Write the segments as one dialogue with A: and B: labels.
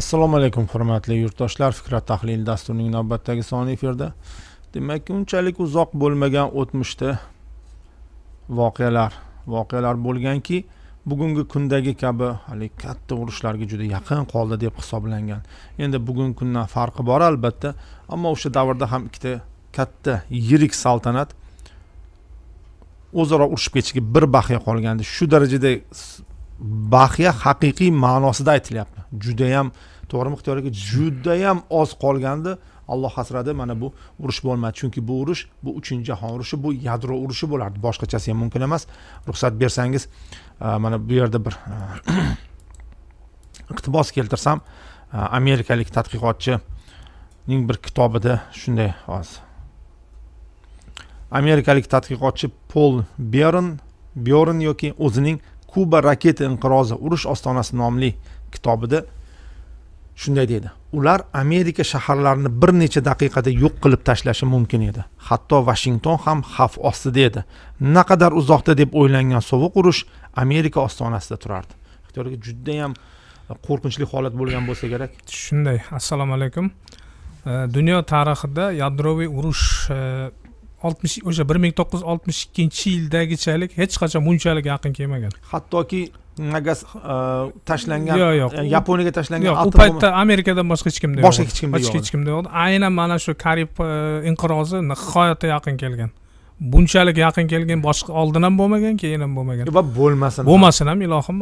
A: assalomu alaykum hurmatli yurtdoshlar fikrat tahlili dasturining navbatdagi soni efirda demak unchalik uzoq bo'lmagan o'tmishda voqealar voqealar bo'lganki bugungi kundagi kabi haligi katta urushlarga juda yaqin qoldi deb hisoblangan endi bugungi kundan farqi bor albatta ammo o'sha davrda ham ikkita katta yirik saltanat o'zaro urushib ketishiga bir baxya qolgandi shu darajada baxya haqiqiy ma'nosida aytilyapti judayam to'g'rimi ixtiyoriga judayam oz qolganda alloh hasradi mana bu urush bo'lmadi chunki bu urush bu uchinchi jahon urushi bu yadro urushi bo'lardi boshqachasi ham mumkin emas ruxsat bersangiz e, mana bu yerda bir e, iqtibos keltirsam e, amerikalik tadqiqotchining bir kitobida shunday hozir amerikalik tadqiqotchi pol beron beron yoki o'zining kuba raketa inqirozi urush ostonasi nomli kitobida shunday deydi ular amerika shaharlarini bir necha daqiqada yo'q qilib tashlashi mumkin edi hatto vashington ham xavf ostida edi naqadar uzoqda deb o'ylangan sovuq urush amerika ostonasida turardi juda judayam e, qo'rqinchli holat bo'lgan bo'lsa kerak
B: shunday assalomu alaykum e, dunyo tarixida yadroviy urush e, oltmish o'sha bir ming to'qqiz yuz oltmish ikkinchi yildagichalik hech qachon bunchalik yaqin kelmagan hattoki nagas uh, tashlangan yo'q yo'q uh, yaponiyaga tashlangan yo'q u paytda amerikadan boshqa hech kimda yo'q boshqa hech kimda yo'q boshqa hech kimda yo'q aynan mana shu karib uh, inqirozi nihoyatda yaqin kelgan bunchalik yaqin kelgan boshqa oldin ham bo'lmagan keyin ham bo'lmagan va bo'lmasin bo'lmasin ham ilohim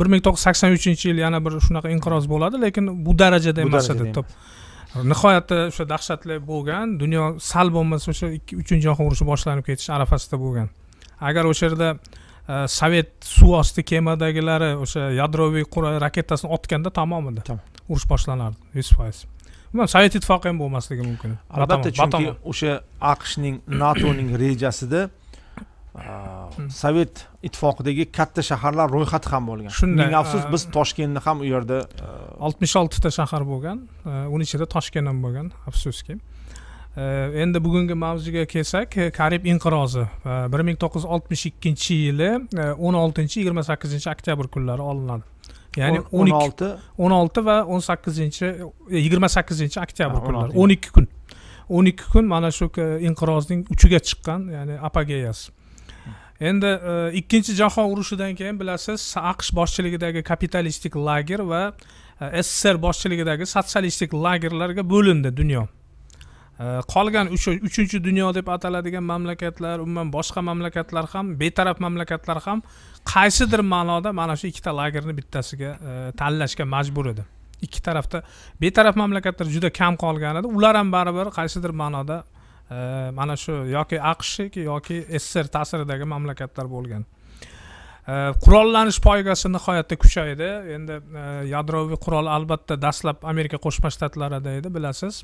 B: bir ming to'qqiz sakson uchinchi yil yana bir shunaqa inqiroz bo'ladi lekin bu darajada emas edi nihoyatda o'sha dahshatli bo'lgan dunyo sal bo'lmasa o'sha uchinchi jahon urushi boshlanib ketish arafasida bo'lgan agar o'sha yerda sovet suv osti kemadagilari o'sha yadroviy raketasini otganda edi urush boshlanardi yuz foiz umuman sovet ittifoqi ham bo'lmasligi mumkin albatta chunki
A: o'sha aqshning natoning rejasida sovet ittifoqidagi katta shaharlar ro'yxati ham bo'lgan shunday ming afsus biz toshkentni ham u yerda
B: oltmish oltita shahar bo'lgan uni ichida toshkent ham bo'lgan afsuski endi bugungi mavzuga kelsak e, karib inqirozi bir ming to'qqiz yuz oltmish ikkinchi yili e, o'n oltinchi yigirma sakkizinchi oktyabr kunlari olinadi ya'ni o'n olti o'n olti va o'n sakkizinchi e, yigirma sakkizinchi oktyabr kunlari o'n ikki kun o'n ikki kun mana shu inqirozning uchiga chiqqan ya'ni apogeyasi endi ikkinchi jahon urushidan keyin bilasiz aqsh boshchiligidagi kapitalistik lager va sssr boshchiligidagi sotsialistik lagerlarga bo'lindi dunyo qolgan uchinchi dunyo deb ataladigan mamlakatlar umuman boshqa mamlakatlar ham betaraf mamlakatlar ham qaysidir ma'noda mana shu ikkita lagerni bittasiga e, tanlashga majbur edi ikki tarafda betaraf mamlakatlar juda kam qolgan edi ular ham baribir qaysidir ma'noda e, mana shu yoki aqsh yoki sssr ta'siridagi mamlakatlar bo'lgan e, qurollanish poygasi nihoyatda kuchaydi endi yadroviy qurol albatta dastlab amerika qo'shma shtatlarida edi bilasiz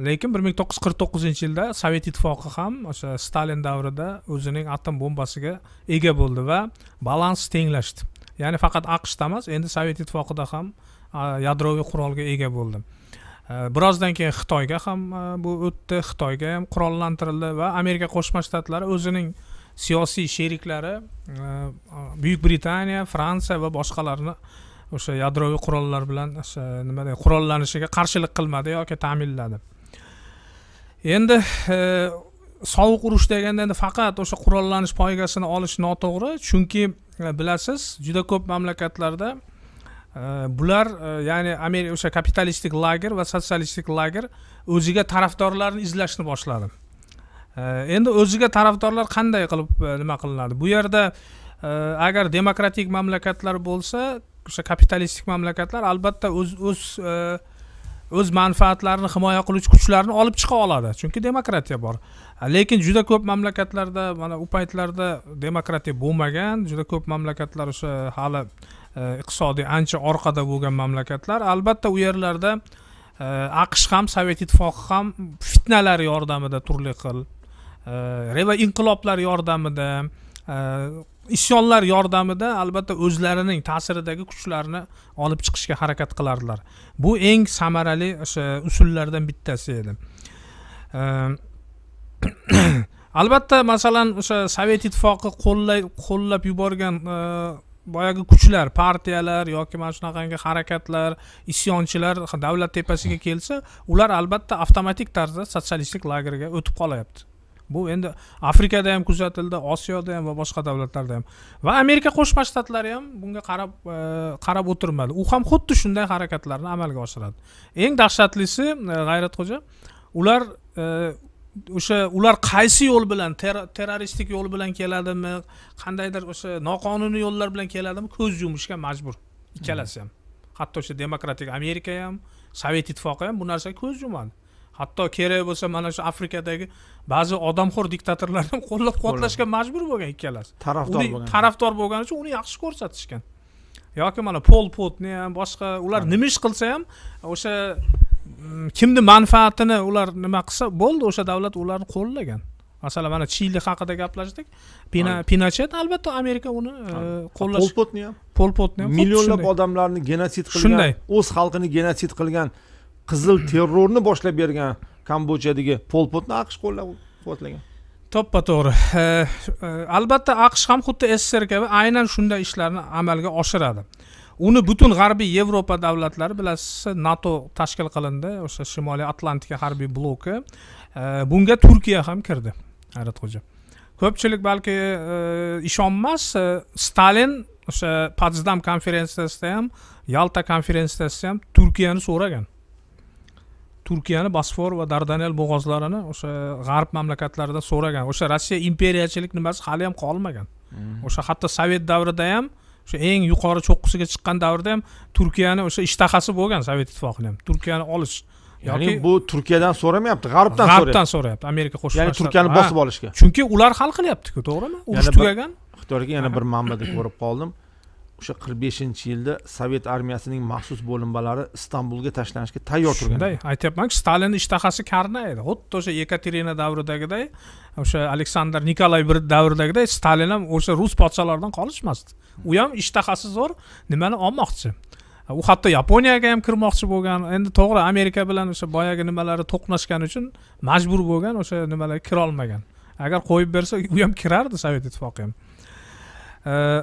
B: lekin bir ming to'qqiz yuz qirq to'qqizinchi yilda sovet ittifoqi ham o'sha stalin davrida o'zining atom bombasiga ega bo'ldi va balans tenglashdi ya'ni faqat aqshda emas endi sovet ittifoqida ham yadroviy qurolga ega bo'ldi e, birozdan keyin xitoyga ham e, bu o'tdi xitoyga ham qurollantirildi va amerika qo'shma shtatlari o'zining siyosiy sheriklari e, buyuk britaniya fransiya va boshqalarni o'sha yadroviy qurollar bilan o'sha nima qurollanishiga qarshilik qilmadi yoki ta'minladi endi e, sovuq urush deganda endi faqat o'sha qurollanish poygasini olish noto'g'ri chunki e, bilasiz juda ko'p mamlakatlarda e, bular ya'ni amerika o'sha kapitalistik lager va sotsialistik lager o'ziga tarafdorlarni izlashni boshladi endi o'ziga tarafdorlar qanday qilib nima qilinadi bu yerda agar demokratik mamlakatlar bo'lsa o'sha kapitalistik mamlakatlar albatta o'z o'z o'z manfaatlarini himoya qiluvchi kuchlarni olib chiqa oladi chunki demokratiya bor lekin juda ko'p mamlakatlarda mana u paytlarda demokratiya bo'lmagan juda ko'p mamlakatlar o'sha hali e, iqtisodiy ancha orqada bo'lgan mamlakatlar albatta u yerlarda e, aqsh ham sovet ittifoqi ham fitnalar yordamida turli xil e, va inqiloblar yordamida isyonlar yordamida albatta o'zlarining ta'siridagi kuchlarni olib chiqishga harakat qilardilar bu eng samarali o'sha usullardan bittasi edi ehm, albatta masalan o'sha sovet ittifoqi qo'llay qo'llab yuborgan e, boyagi kuchlar partiyalar yoki mana shunaqangi harakatlar isyonchilar davlat tepasiga kelsa ular albatta avtomatik tarzda sotsialistik lagerga o'tib qolyapti bu endi afrikada ham kuzatildi osiyoda ham va boshqa davlatlarda ham va amerika qo'shma shtatlari ham bunga qarab e, qarab o'tirmadi u ham xuddi shunday harakatlarni amalga oshiradi eng dahshatlisi e, g'ayratxo'ja ular e, o'sha ular qaysi yo'l bilan terroristik yo'l bilan keladimi qandaydir o'sha noqonuniy yo'llar bilan keladimi ko'z yumishga majbur ikkalasi ham hatto o'sha demokratik amerika ham sovet ittifoqi ham bu narsaga ko'z yumadi hatto kerak bo'lsa mana shu afrikadagi ba'zi odamxo'r diktatorlarni ham qo'llab quvvatlashga majbur bo'lgan ikkalasi tarafdor bo'lgan tarafdor bo'lgani uchun uni yaxshi ko'rsatishgan yoki mana pol potni ham boshqa ular nima ish qilsa ham o'sha mm, kimni manfaatini ular nima qilsa bo'ldi o'sha davlat ularni qo'llagan masalan mana chili haqida gaplashdik pinochet albatta amerika uni e, qo'llash pol potni ham pol potni ham millionlab
A: odamlarni genotsid qilgan shunday
B: o'z xalqini genotsid qilgan qizil terrorni boshlab bergan kambodjadagi pol potni aqsh qo'llab quvvatlagan toppa to'g'ri e, albatta aqsh ham xuddi sssr kabi aynan shunday ishlarni amalga oshiradi uni butun g'arbiy yevropa davlatlari bilasiz nato tashkil qilindi o'sha shimoliy atlantika harbiy bloki bunga turkiya ham kirdi hayratxo'ja ko'pchilik balki e, ishonmas e, stalin o'sha potsdam konferensiyasida ham yalta konferensiyasida ham turkiyani so'ragan turkiyani bosfor va dardanel bo'g'ozlarini o'sha g'arb mamlakatlaridan so'ragan o'sha rossiya imperiyachilik nimasi hali ham qolmagan
C: mhm. o'sha
B: hatto sovet davrida ham o'sha eng yuqori cho'qqisiga chiqqan davrda ham turkiyani o'sha ishtahasi bo'lgan sovet ittifoqini ham turkiyani olish ya'ni
A: bu turkiyadan so'ramayapti g'arbdan g'arbdan so'rayapti amerika qo'shma ya'ni turkiyani bosib olishga
B: chunki ular hal qilyaptiku to'g'rimi urush tugagan
A: ixtiyorga yana bir manbada ko'rib qoldim o'sha qirq beshinchi yilda sovet armiyasining maxsus bo'linmalari istanbulga tashlanishga
B: tayyor turgan shunday aytyapmanku stalinni ishtahasi edi xuddi o'sha yekaterina davridagiday o'sha aleksandr nikolay bir davridagiday stalin ham o'sha rus podsholaridan qolishmasdi u ham ishtahasi zo'r nimani olmoqchi u hatto yaponiyaga ham kirmoqchi bo'lgan endi to'g'ri amerika bilan o'sha boyagi nimalari to'qnashgani uchun majbur bo'lgan o'sha nimalarga kirolmagan agar qo'yib bersa u ham kirardi sovet ittifoqi ham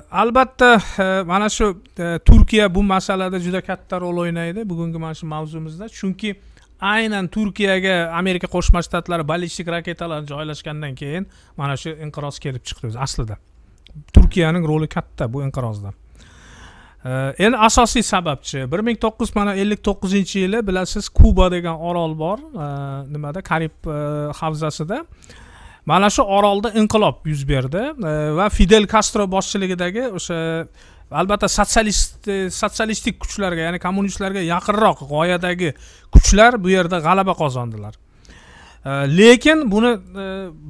B: albatta mana shu turkiya bu masalada juda katta rol o'ynaydi bugungi mana shu mavzumizda chunki aynan turkiyaga amerika qo'shma shtatlari ballistik raketalarni joylashgandan keyin mana shu inqiroz kelib chiqdi o'zi aslida turkiyaning roli katta bu inqirozda endi asosiy sababchi bir ming to'qqiz yuz mana ellik to'qqizinchi yili bilasiz kuba degan orol bor nimada karib havzasida mana shu orolda inqilob yuz berdi e, va fidel kastro boshchiligidagi o'sha albatta sotsialist e, sotsialistik kuchlarga ya'ni kommunistlarga yaqinroq g'oyadagi kuchlar bu yerda g'alaba qozondilar e, lekin buni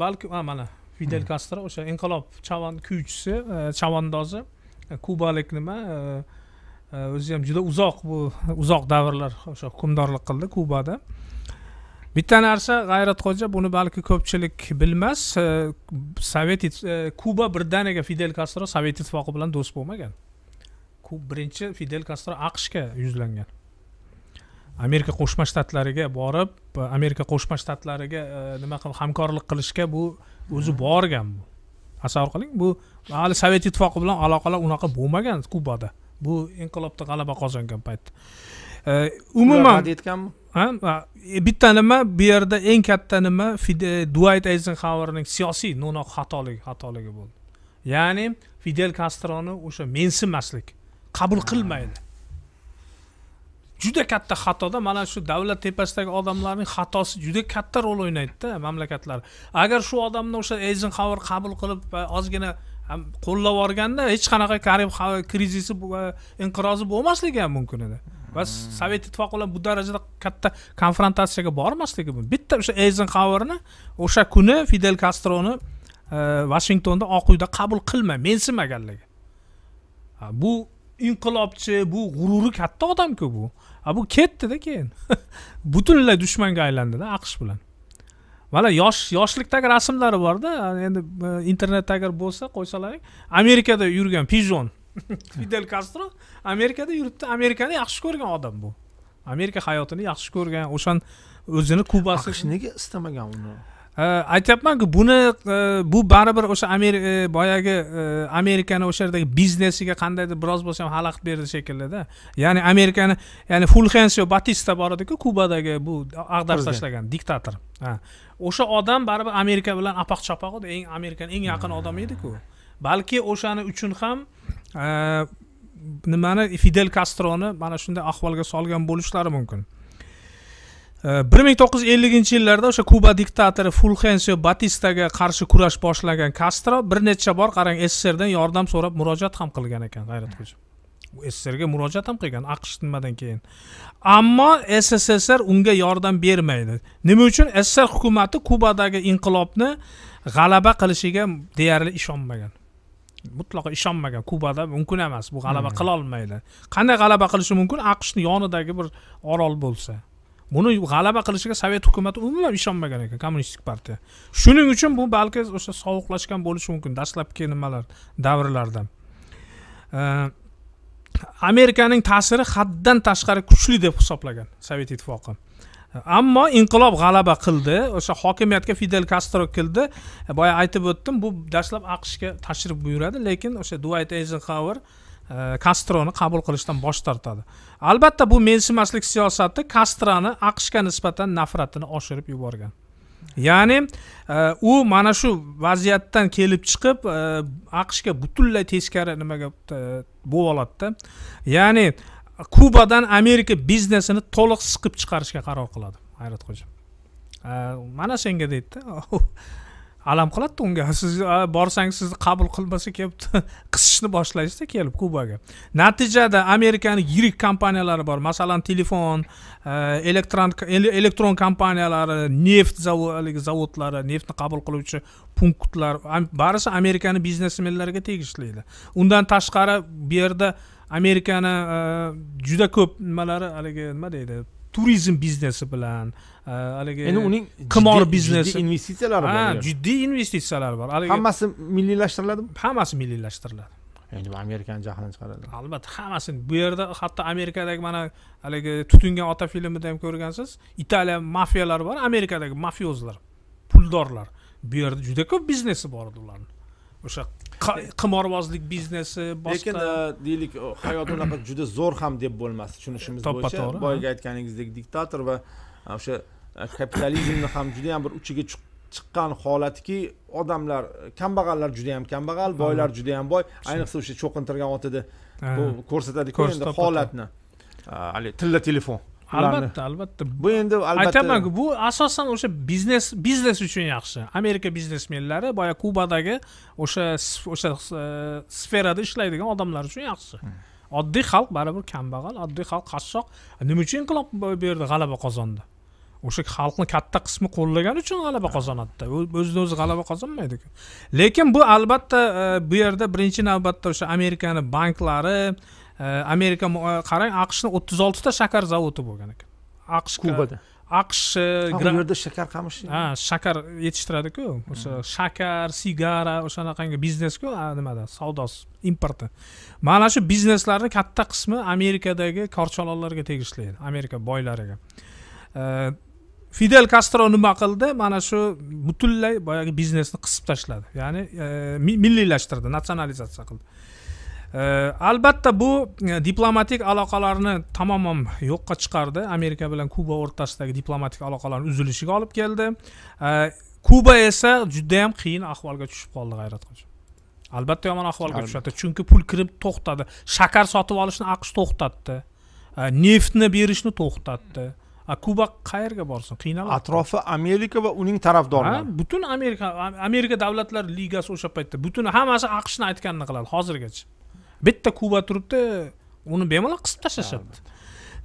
B: balki mana fidel kastro hmm. o'sha inqilob chavon kuychisi chavandozi kubalik nima o'zi ham juda uzoq bu uzoq davrlar o'sha hukmdorlik qildi kubada bitta narsa g'ayratxo'ja buni balki ko'pchilik bilmas sovet e, kuba birdaniga fidel kastro sovet ittifoqi bilan do'st bo'lmagan birinchi fidel kastro aqshga yuzlangan amerika qo'shma shtatlariga borib e, amerika qo'shma shtatlariga e, nima qilib hamkorlik qilishga bu o'zi borgan bu tasavvur qiling bu hali sovet ittifoqi bilan aloqalar unaqa bo'lmagan kubada bu inqilobda g'alaba qozongan payt umuman aytganmi ha e, bitta nima bu yerda eng katta nima duayt ayzenxaverning siyosiy no'noq xatoligi xatoligi bo'ldi ya'ni fidel kastroni o'sha mensimaslik qabul qilmaydi juda katta xatoda mana shu davlat tepasidagi odamlarning xatosi juda katta rol o'ynaydida mamlakatlar agar shu odamni o'sha eyzenxaver qabul qilib e, ozgina qo'llab yuborganda hech qanaqa karib krizisi e, inqirozi bo'lmasligi ham mumkin edi va sovet ittifoqi bilan bu darajada katta konfrontatsiyaga bormasligi bitta o'sha eyzenxauerni o'sha kuni fidel kastroni vashingtonda e, oq uyda qabul qilma mensimaganligi bu inqilobchi bu g'ururi katta odamku bu a bu ketdida keyin butunlay dushmanga aylandida aqsh bilan mana yosh yoshlikdagi rasmlari borda endi e, internetda agar bo'lsa qo'ysalaring amerikada yurgan pijon fidel kastro amerikada yuribdi amerikani yaxshi ko'rgan odam bu amerika hayotini yaxshi ko'rgan o'shan o'zini kubasi aqsh nega istamagan uni aytyapmanku buni e, bu baribir o'sha e, boyagi e, amerikani o'sha yerdagi biznesiga qandaydir biroz bo'lsa ham xalaqit berdi shekillida ya'ni amerikani ya'ni fulxensio batista bor ediku kubadagi bu ag'darib tashlagan diktator o'sha odam baribir amerika bilan apoq chapoq edi eng amerikani eng yaqin odami ediku balki o'shani uchun ham e, nimani fidel kastroni mana shunday ahvolga solgan bo'lishlari mumkin e, bir ming to'qqiz yuz elliginchi yillarda o'sha kuba diktatori fulxensio batistaga qarshi kurash boshlagan kastro bir necha bor qarang sssrdan yordam so'rab murojaat ham qilgan ekan g'ayrat xo'ja sssrga murojaat ham qilgan aqsh nimadan keyin ammo sssr unga yordam bermaydi nima uchun sssr hukumati kubadagi inqilobni g'alaba qilishiga deyarli ishonmagan mutlaqo ishonmagan kubada mumkin emas bu g'alaba hmm. qilolmaydi qanday g'alaba qilishi mumkin aqshni yonidagi bir orol bo'lsa buni g'alaba qilishiga sovet hukumati umuman ishonmagan ekan kommunistik partiya shuning uchun bu balki o'sha sovuqlashgan bo'lishi mumkin dastlabki nimalar davrlarda amerikaning ta'siri haddan tashqari kuchli deb hisoblagan sovet ittifoqi ammo inqilob g'alaba qildi o'sha hokimiyatga fidel kastro keldi e, boya aytib o'tdim bu dastlab aqshga tashrif buyuradi lekin o'sha duayt eyzenxauer kastroni e, qabul qilishdan bosh tortadi albatta bu mensimaslik siyosati kastroni aqshga nisbatan nafratini oshirib yuborgan ya'ni e, u mana shu vaziyatdan kelib chiqib aqshga butunlay teskari nimaga bo'lib oladida ya'ni kubadan amerika biznesini to'liq siqib chiqarishga qaror qiladi hayratxo'ja mana senga deydida alam qiladida unga siz borsangiz sizni qabul qilmasa kelib qisishni boshlaysizda kelib kubaga natijada amerikani yirik kompaniyalari bor masalan telefon e, elektron kompaniyalari neft haligi zavodlari neftni qabul qiluvchi punktlar barisi amerikani biznesmenlariga tegishli edi undan tashqari bu yerda amerikani e, juda ko'p nimalari haligi nima deydi turizm biznesi bilan e, haligi endi uning qimor biznesi investitsiyalari bor jiddiy investitsiyalari bor hammasi milliylashtiriladimi hammasi milliylashtiriladi endi bu amerikani jahlini chiqaradi albatta hammasini bu yerda hatto amerikadagi mana haligi tutingan ota filmida ham ko'rgansiz italiya mafiyalari bor amerikadagi mafiozlar puldorlar bu yerda juda ko'p biznesi bor edi ularni o'sha qimorbozlik biznesi boshqa lekin e,
A: deylik hayot unaqa juda zo'r ham deb bo'lmas tushunishimiz bo'yicha boyagi aytganingizdek diktator va e, o'sha e, kapitalizmni ham juda yam bir uchiga chiqqan holatki odamlar kambag'allar juda yam kambag'al boylar juda yam boy ayniqsa o'sha cho'qintirgan otada ko'rsatadiku endi holatni haligi tilla telefon albatta albatta bu endi albatta aytamanku
B: bu asosan o'sha biznes biznes uchun yaxshi amerika biznesmenlari boya kubadagi o'sha o'sha e, sferada ishlaydigan odamlar uchun yaxshi hmm. oddiy xalq baribir kambag'al oddiy xalq qashshoq e, nima uchun inqilob bu yerda g'alaba qozondi o'sha xalqni katta qismi qo'llagani uchun g'alaba qozonadida o'zini o'zi g'alaba qozonmaydi lekin bu albatta e, bu yerda birinchi navbatda o'sha amerikani banklari amerika qarang aqshni o'ttiz oltita shakar zavodi bo'lgan ekan aqsh kubada aqsh u yerda shakar qamish ha shakar yetishtiradiku o'sha shakar sigara o'shanaqangi biznesku nimada savdosi importi mana shu bizneslarni katta qismi amerikadagi korchalonlarga tegishli amerika boylariga fidel kastro nima qildi mana shu butunlay boyagi biznesni qisib tashladi ya'ni milliylashtirdi natsionalizatsiya qildi albatta bu diplomatik aloqalarni tamoman yo'qqa chiqardi amerika bilan kuba o'rtasidagi diplomatik aloqalarni uzilishiga olib keldi kuba esa judayam qiyin ahvolga tushib qoldi g'ayrat hoji albatta yomon ahvolga tushadi chunki pul kirib to'xtadi shakar sotib olishni aqsh to'xtatdi neftni berishni to'xtatdi a kuba qayerga borsin qiynaladi atrofi amerika va uning tarafdorlari butun amerika amerika davlatlar ligasi o'sha paytda butun hammasi aqshni aytganini qiladi hozirgacha bitta kuba turibdi uni bemalol qisib tashlashyapti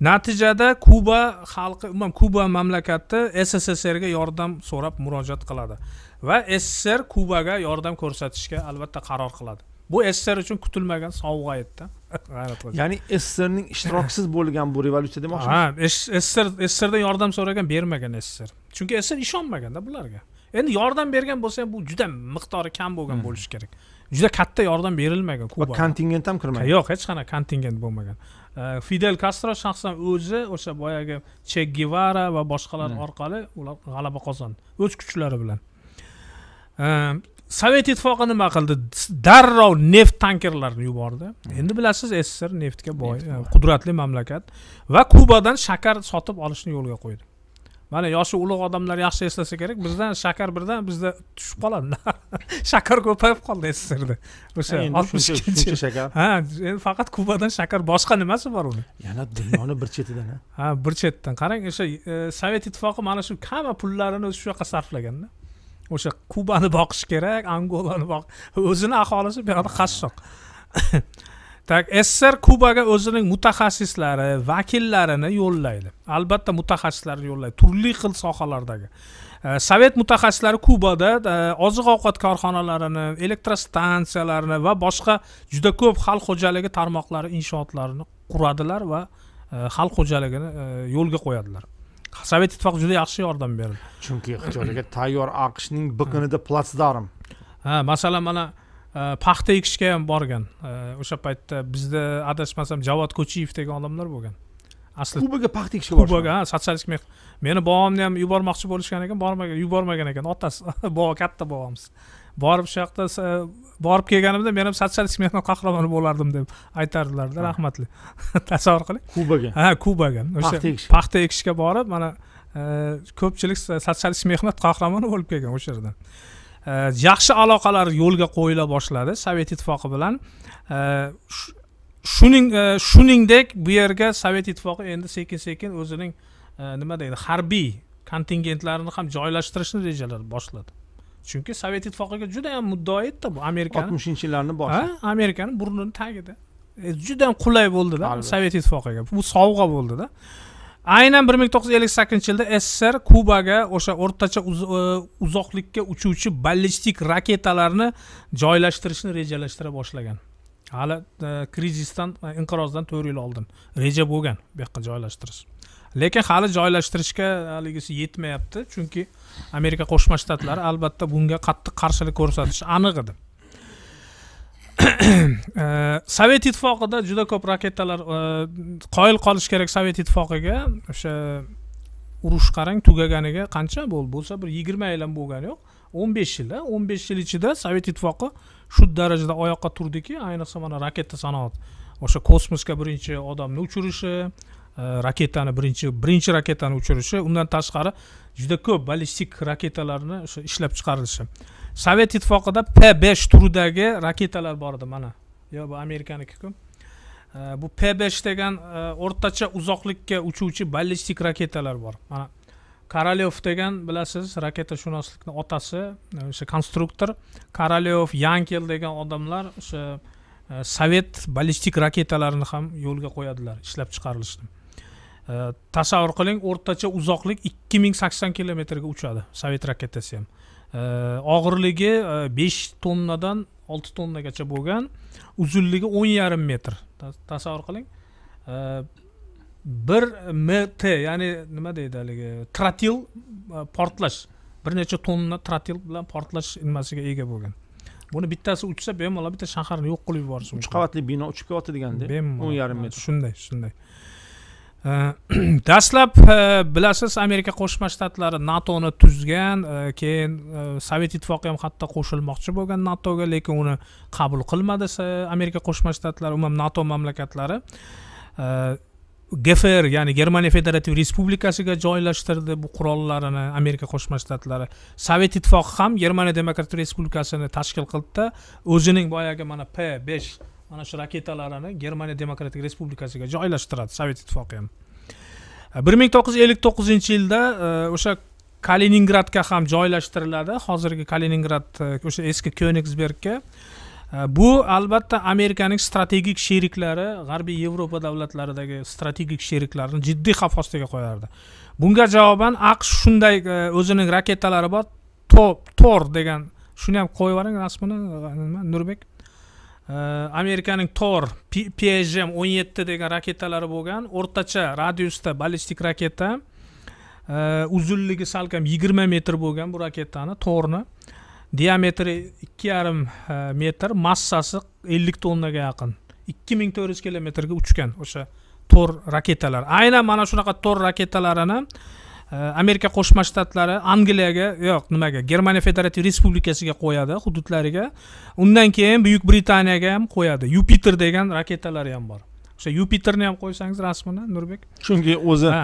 B: natijada kuba xalqi umuman kuba mamlakati sssrga yordam so'rab murojaat qiladi va sssr kubaga yordam ko'rsatishga albatta qaror qiladi bu sssr uchun kutilmagan sovg'a edida ya'ni
A: sssrning ishtirokisiz bo'lgan bu revolyutsiya demoqchi ha
B: sssr sssrdan yordam so'ragan bermagan sssr chunki sssr ishonmaganda bularga endi yordam bergan bo'lsa ham bu juda miqdori kam bo'lgan bo'lishi kerak juda katta yordam berilmagan kuba kontingent ham kirmagan yo'q hech qanaqa kontingent bo'lmagan fidel kastro shaxsan o'zi o'sha boyagi che gevara va boshqalar hmm. orqali ular g'alaba qozondi o'z kuchlari bilan sovet ittifoqi nima qildi darrov neft tankerlarini yubordi hmm. endi bilasiz sssr neftga boy e, qudratli mamlakat va kubadan shakar sotib olishni yo'lga qo'ydi mana yoshi ulug' odamlar yaxshi eslasa kerak bizdan shakar birdan bizda tushib qoladi shakar ko'payib qoldi sssrda o'sha oltmish ikkinchi shakar ha endi faqat kubadan shakar boshqa nimasi bor uni yana dunyoni bir chetidan ha bir chetdan qarang o'sha e, sovet ittifoqi mana shu hamma pullarini shu yoqqa sarflaganda o'sha kubani boqish kerak angolani boq o'zini aholisi bu qashshoq так sssr kubaga o'zining mutaxassislari vakillarini yo'llaydi albatta mutaxassislarni yo'llaydi turli xil sohalardagi e, sovet mutaxassislari kubada e, oziq ovqat korxonalarini elektrostansiyalarni va boshqa juda ko'p xalq xo'jaligi tarmoqlari inshootlarini quradilar va e, xalq xo'jaligini yo'lga qo'yadilar sovet ittifoqi juda yaxshi yordam berdi
A: chunki ixtiyoriga tayyor aqshning biqinida platsdarm
B: ha masalan mana Э, paxta ekishga ham borgan э, o'sha paytda bizda adashmasam javod ko'chiyev degan odamlar bo'lgan asli kubaga paxta ekishga kubaga ha sotsialistik meni bobomni ham yubormoqchi bo'lishgan ekan bormagan yubormagan ekan otasi bobo katta bobomiz borib shu yoqda borib kelganimda men ham sotsialistik mehnat qahramoni bo'lardim deb aytardilarda rahmatli tasavvur qiling kubaga ha kubaga o'sha paxta ekishga borib mana e, ko'pchilik sotsialistik mehnat qahramoni bo'lib kelgan o'sha yerdan yaxshi aloqalar yo'lga qo'yila boshladi sovet ittifoqi bilan shuning e, shuningdek bu yerga sovet ittifoqi endi sekin sekin o'zining e, nima deydi harbiy kontingentlarini ham joylashtirishni rejalari boshladi chunki sovet ittifoqiga juda yam muddao etdi bu amerikani oltmishinchi yillarni boshi amerikani burnini tagida e, juda yam qulay bo'ldida sovet ittifoqiga bu sovg'a bo'ldida aynan bir ming to'qqiz yuz ellik sakkizinchi yilda sssr kubaga o'sha o'rtacha e, uzoqlikka uchuvchi ballistik raketalarni joylashtirishni rejalashtira boshlagan hali e, krizisdan e, inqirozdan to'rt yil oldin reja bo'lgan bu yoqqa joylashtirish lekin hali joylashtirishga haligisi yetmayapti chunki amerika qo'shma shtatlari albatta bunga qattiq qarshilik ko'rsatishi aniq edi Э, sovet ittifoqida juda ko'p raketalar э, qoyil qolish kerak sovet ittifoqiga o'sha urush qarang tugaganiga qancha bo'ldi bo'lsa bir yigirma yil ham bo'lgani yo'q o'n besh yil o'n besh yil ichida sovet ittifoqi shu darajada oyoqqa turdiki ayniqsa mana raketa sanoat o'sha kosmosga birinchi odamni uchirishi e, raketani birinchi birinchi raketani uchirishi undan tashqari juda ko'p ballistik raketalarni o'sha ishlab chiqarilishi sovet ittifoqida p besh turidagi raketalar bor edi mana yo bu amerikanikiku bu p besh degan e, o'rtacha uzoqlikka uchuvchi ballistik raketalar bor mana korolev degan bilasiz raketashunoslikni otasi e, o'sha konstruktor korolev yankel degan odamlar o'sha e, sovet ballistik raketalarini ham yo'lga qo'yadilar ishlab chiqarilishni tasavvur qiling o'rtacha uzoqlik ikki ming sakson kilometrga uchadi sovet raketasi ham og'irligi e, besh tonnadan olti tonnagacha bo'lgan uzunligi o'n yarim metr tasavvur qiling bir mt ya'ni nima deydi haligi trotil e, portlash bir necha tonna trotil bilan portlash nimasiga ega bo'lgan buni bittasi uchsa bemalol bitta shaharni yo'q qilib yuborishi mumkin uch qavatli bino uchib kelyapti deganda bemalol o'n yarim metr shunday shunday Э, dastlab э, bilasiz amerika qo'shma shtatlari natoni tuzgan e, keyin e, sovet ittifoqi ham hatto qo'shilmoqchi bo'lgan natoga lekin uni qabul qilmadi amerika qo'shma shtatlari umuman nato mamlakatlari e, gfr ya'ni germaniya federativ respublikasiga joylashtirdi bu qurollarini amerika qo'shma shtatlari sovet ittifoqi ham germaniya demokratik respublikasini tashkil qildida o'zining boyagi mana p besh mana shu raketalarini germaniya demokratik respublikasiga joylashtiradi sovet ittifoqi ham e, bir ming to'qqiz yuz ellik to'qqizinchi yilda e, o'sha kaliningradga ham joylashtiriladi hozirgi kaliningrad e, o'sha eski kenigsbergga bu albatta amerikaning strategik sheriklari g'arbiy yevropa davlatlaridagi strategik sheriklarni jiddiy xavf ostiga qo'yardi bunga javoban aqsh shunday o'zining raketalari bor tor degan shuni ham qo'yib yuboring rasmini nima nurbek amerikaning tor pgm o'n yetti degan raketalari bo'lgan o'rtacha radiusda ballistik raketa uzunligi salkam yigirma metr bo'lgan bu raketani torni diametri ikki yarim metr massasi ellik tonnaga yaqin ikki ming to'rt yuz kilometrga uchgan o'sha tor raketalar aynan mana shunaqa tor raketalarini amerika э, qo'shma shtatlari angliyaga yo'q nimaga germaniya federativ respublikasiga qo'yadi hududlariga undan keyin buyuk britaniyaga ham qo'yadi yupiter degan raketalari ham bor o'sha yupiterni ham qo'ysangiz rasmini nurbek chunki o'zi e,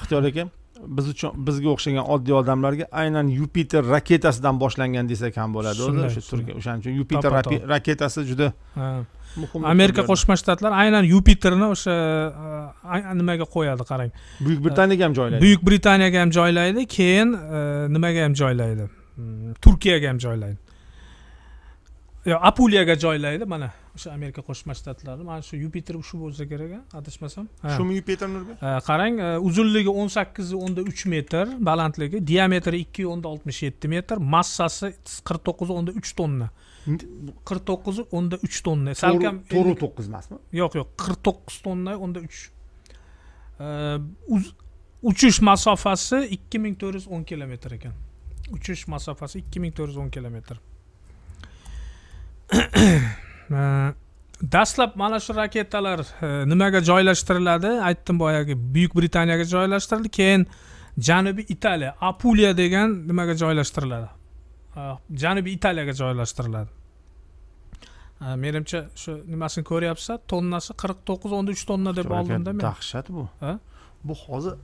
B: ixtiyor
A: aka biz uchun bizga o'xshagan oddiy odamlarga aynan yupiter raketasidan boshlangan desak ham bo'ladi o'zi o'sha turkiya o'shaning uchun yupiter raketasi juda amerika qo'shma
B: shtatlari aynan yupiterni o'sha e, nimaga qo'yadi qarang buyuk britaniyaga ham joylaydi buyuk britaniyaga ham joylaydi keyin e, nimaga ham joylaydi hmm, turkiyaga ham joylaydi yo apuliyaga joylaydi mana o'sha amerika qo'shma shtatlari mana shu yupiter shu bo'lsa kerak adashmasam shumi yupiter nurbek qarang e, uzunligi o'n sakkiz o'nda uch metr balandligi diametri ikki o'nda oltmish yetti metr massasi qirq to'qqiz o'nda uch tonna qirq to'qqiz o'nda uch tonna salkam to'g'ri to'qqiz emasmi yo'q yo'q qirq to'qqiz tonna o'nda uch uchish masofasi ikki ming to'rt yuz o'n kilometr ekan uchish masofasi ikki ming to'rt yuz o'n kilometr dastlab mana shu raketalar e, nimaga joylashtiriladi aytdim boyagi buyuk britaniyaga joylashtirildi keyin janubiy italiya apuliya degan nimaga joylashtiriladi janubiy italiyaga joylashtiriladi menimcha shu nimasini ko'ryapsizlar tonnasi qirq to'qqiz o'n uch tonna deb oldimda men dahshat bu bu hozir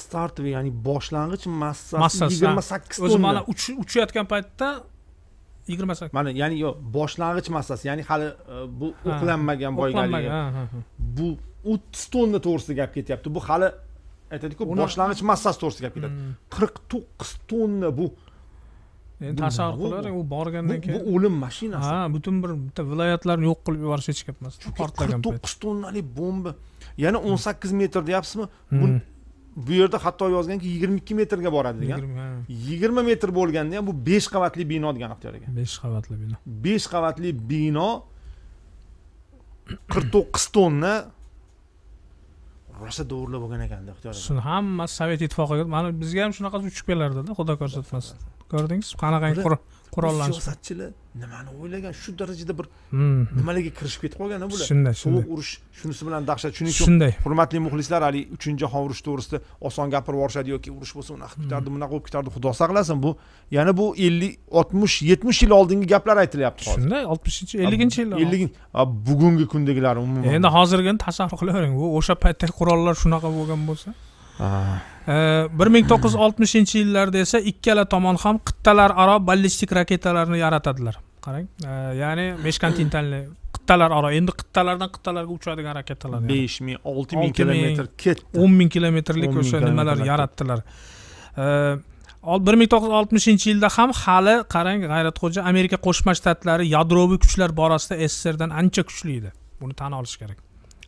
A: startvi ya'ni boshlang'ich massasi yigirma sakkiz tonna o'zi mana
B: uchayotgan paytda
A: yigirma sakkiz mana ya'ni yo'q boshlang'ich massasi ya'ni hali e, bu o'qlanmagan boygaligi bu o'ttiz tonna to'g'risida gap ketyapti bu hali aytadiku boshlang'ich massasi to'g'risida gap ketadi hmm.
B: qirq to'qqiz tonna bu endi
C: tasavvur qilaver
B: u borgandan keyin bu o'lim mashinasi ha butun bir bitta viloyatlarni yo'q qilib yuborish hech gap emas portlagan
A: qirq to'qqiz tonnali bomba yana hmm. o'n sakkiz metr deyapsizmi hmm. bu yerda hatto yozganki yigirma ikki metrga boradi degan yigirma metr bo'lganda ham bu besh qavatli bino degan ixtiyor ekan
B: besh qavatli bino
A: besh qavatli bino qirq
B: to'qqiz tonna
A: rosa to'g'irlab olgan ekanda ixtiyor shuni
B: hammasi sovet ittifoqiga mana bizga ham shunaqa uchib kelardida xudo ko'rsatmasin ko'rdingiz qanaqa qurollanish
A: siyosatchilar nimani o'ylagan shu darajada bir hmm. nimalarga kirishib ketib qolganda bular shunday sovuq urush shunisi bilan dahshat shuning uchun shunday hurmatli muxlislar haligi uchinchi jahon urushi to'g'risida oson gapirib yuborishadi yoki urush bo'lsa unaqa ketardi hmm. bunaqa bo'lib ketardi xudo saqlasin bu yana bu ellik oltmish yetmish yil oldingi gaplar aytilyapti hozir shunday oltmishinchi elliginchi yillar ellik bugungi kundagilar
B: umuman endi hozirgini tasavvur qilavering bu o'sha paytdagi qurollar shunaqa bo'lgan bo'lsa bir ming to'qqiz yuz oltmishinchi yillarda esa ikkala tomon ham qittalararo ballistik raketalarni yaratadilar qarang ya'ni meshkontinentalniy qittalararo endi qit'alardan qit'alarga uchadigan raketalar besh ming olti ming kilometr ketdi o'n ming kilometrlik o'sha nimalar yaratdilar bir ming to'qqiz yuz oltmishinchi yilda ham hali qarang g'ayratxo'ja amerika qo'shma shtatlari yadroviy kuchlar borasida sssrdan ancha kuchli edi buni tan olish kerak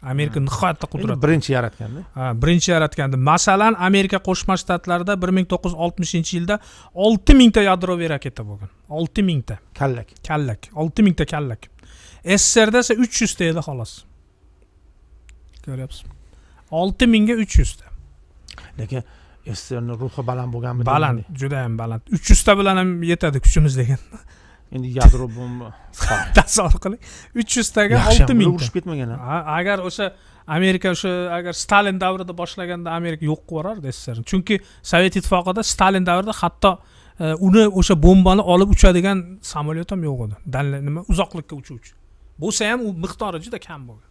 B: amerika nihoyatda qudratli birinchi yaratganda ha birinchi yaratganda masalan amerika qo'shma shtatlarida bir ming to'qqiz yuz oltmishinchi yilda olti mingta yadroviy raketa bo'lgan olti mingta kallak kallak olti mingta kallak sssrda esa uch yuzta edi xolos ko'ryapsizmi olti mingga uch yuzta lekin
A: sssrni ruhi baland bo'lganmi baland judayam baland
B: uch yuzta bilan ham yetadi kuchimiz degan endi yadro bomba tasavvur qiling uch yuztaga olti ming urush ketmagan agar o'sha amerika o'sha agar stalin davrida boshlaganda amerika yo'q qilib yuborardi sssrni chunki sovet ittifoqida stalin davrida hatto e, uni o'sha bombani olib uchadigan samolyot ham yo'q edi nima uzoqlikka uchuvchi bo'lsa ham u miqdori juda kam bo'lgan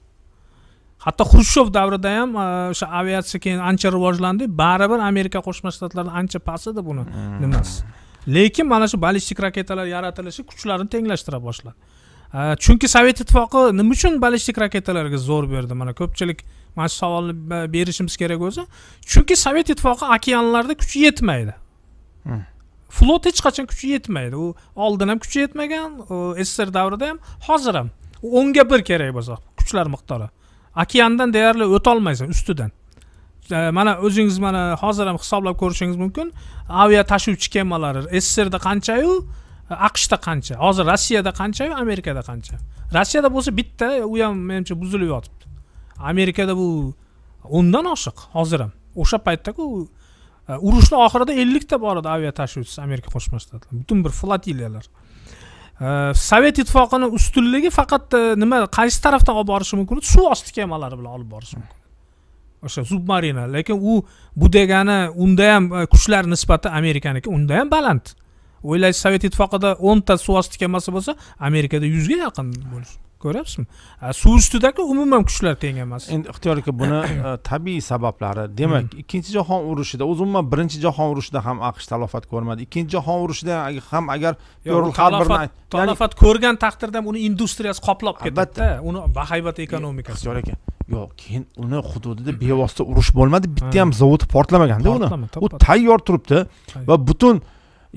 B: hatto xrushchev davrida ham e, o'sha aviatsiya keyin ancha rivojlandi baribir amerika qo'shma shtatlari ancha past edi buni mm. nimasi lekin mana shu ballistik raketalar yaratilishi kuchlarni tenglashtira boshladi chunki sovet ittifoqi nima uchun ballistik raketalarga zo'r berdi mana ko'pchilik mana shu savolni berishimiz kerak o'zi chunki sovet ittifoqi okeanlarda kuchi yetmaydi hmm. flot hech qachon kuchi yetmaydi u oldin ham kuchi yetmagan sssr davrida ham hozir ham o'nga bir kerak bo'lsa kuchlar miqdori okeandan deyarli o'tolmaysan ustidan Э, mana o'zingiz mana hozir ham hisoblab ko'rishingiz mumkin avia tashuvchi kemalari sssrda qanchayu aqshda qancha hozir rossiyada qanchayu amerikada qancha rossiyada bo'lsa bitta u ham menimcha buzilib yotibdi amerikada bu o'ndan oshiq hozir ham o'sha paytdaku e, urushni oxirida ellikta bor edi avia tashuvchisi amerika qo'shma shtatlar butun bir flotiliyalar e, sovet ittifoqini ustunligi faqat e, nima qaysi tarafdan olib borishi mumkin suv osti kemalari bilan olib borishi mumkin o'sha submarina lekin u bu degani unda ham e, kuchlar nisbati amerikaniki unda ham baland o'ylaysiz sovet ittifoqida o'nta suvosti kemasi bo'lsa amerikada yuzga yaqin bo'lishi ko'ryapsizmi suv ustidagi umuman kuchlar teng emas endi ixtiyor aka buni e,
A: tabiiy sabablari demak hmm.
B: ikkinchi jahon urushida
A: o'zi umuman birinchi jahon urushida ham aqsh talofat ko'rmadi ikkinchi jahon urushida ham agar
B: talofat ko'rgan taqdirda uni industriyasi qoplab ketdi albatta uni bahaybat ekonomika ixtiyor aka
A: yo'q keyin uni hududida bevosita urush bo'lmadi bitta ham zavod portlamaganda uni u tayyor turibdi va butun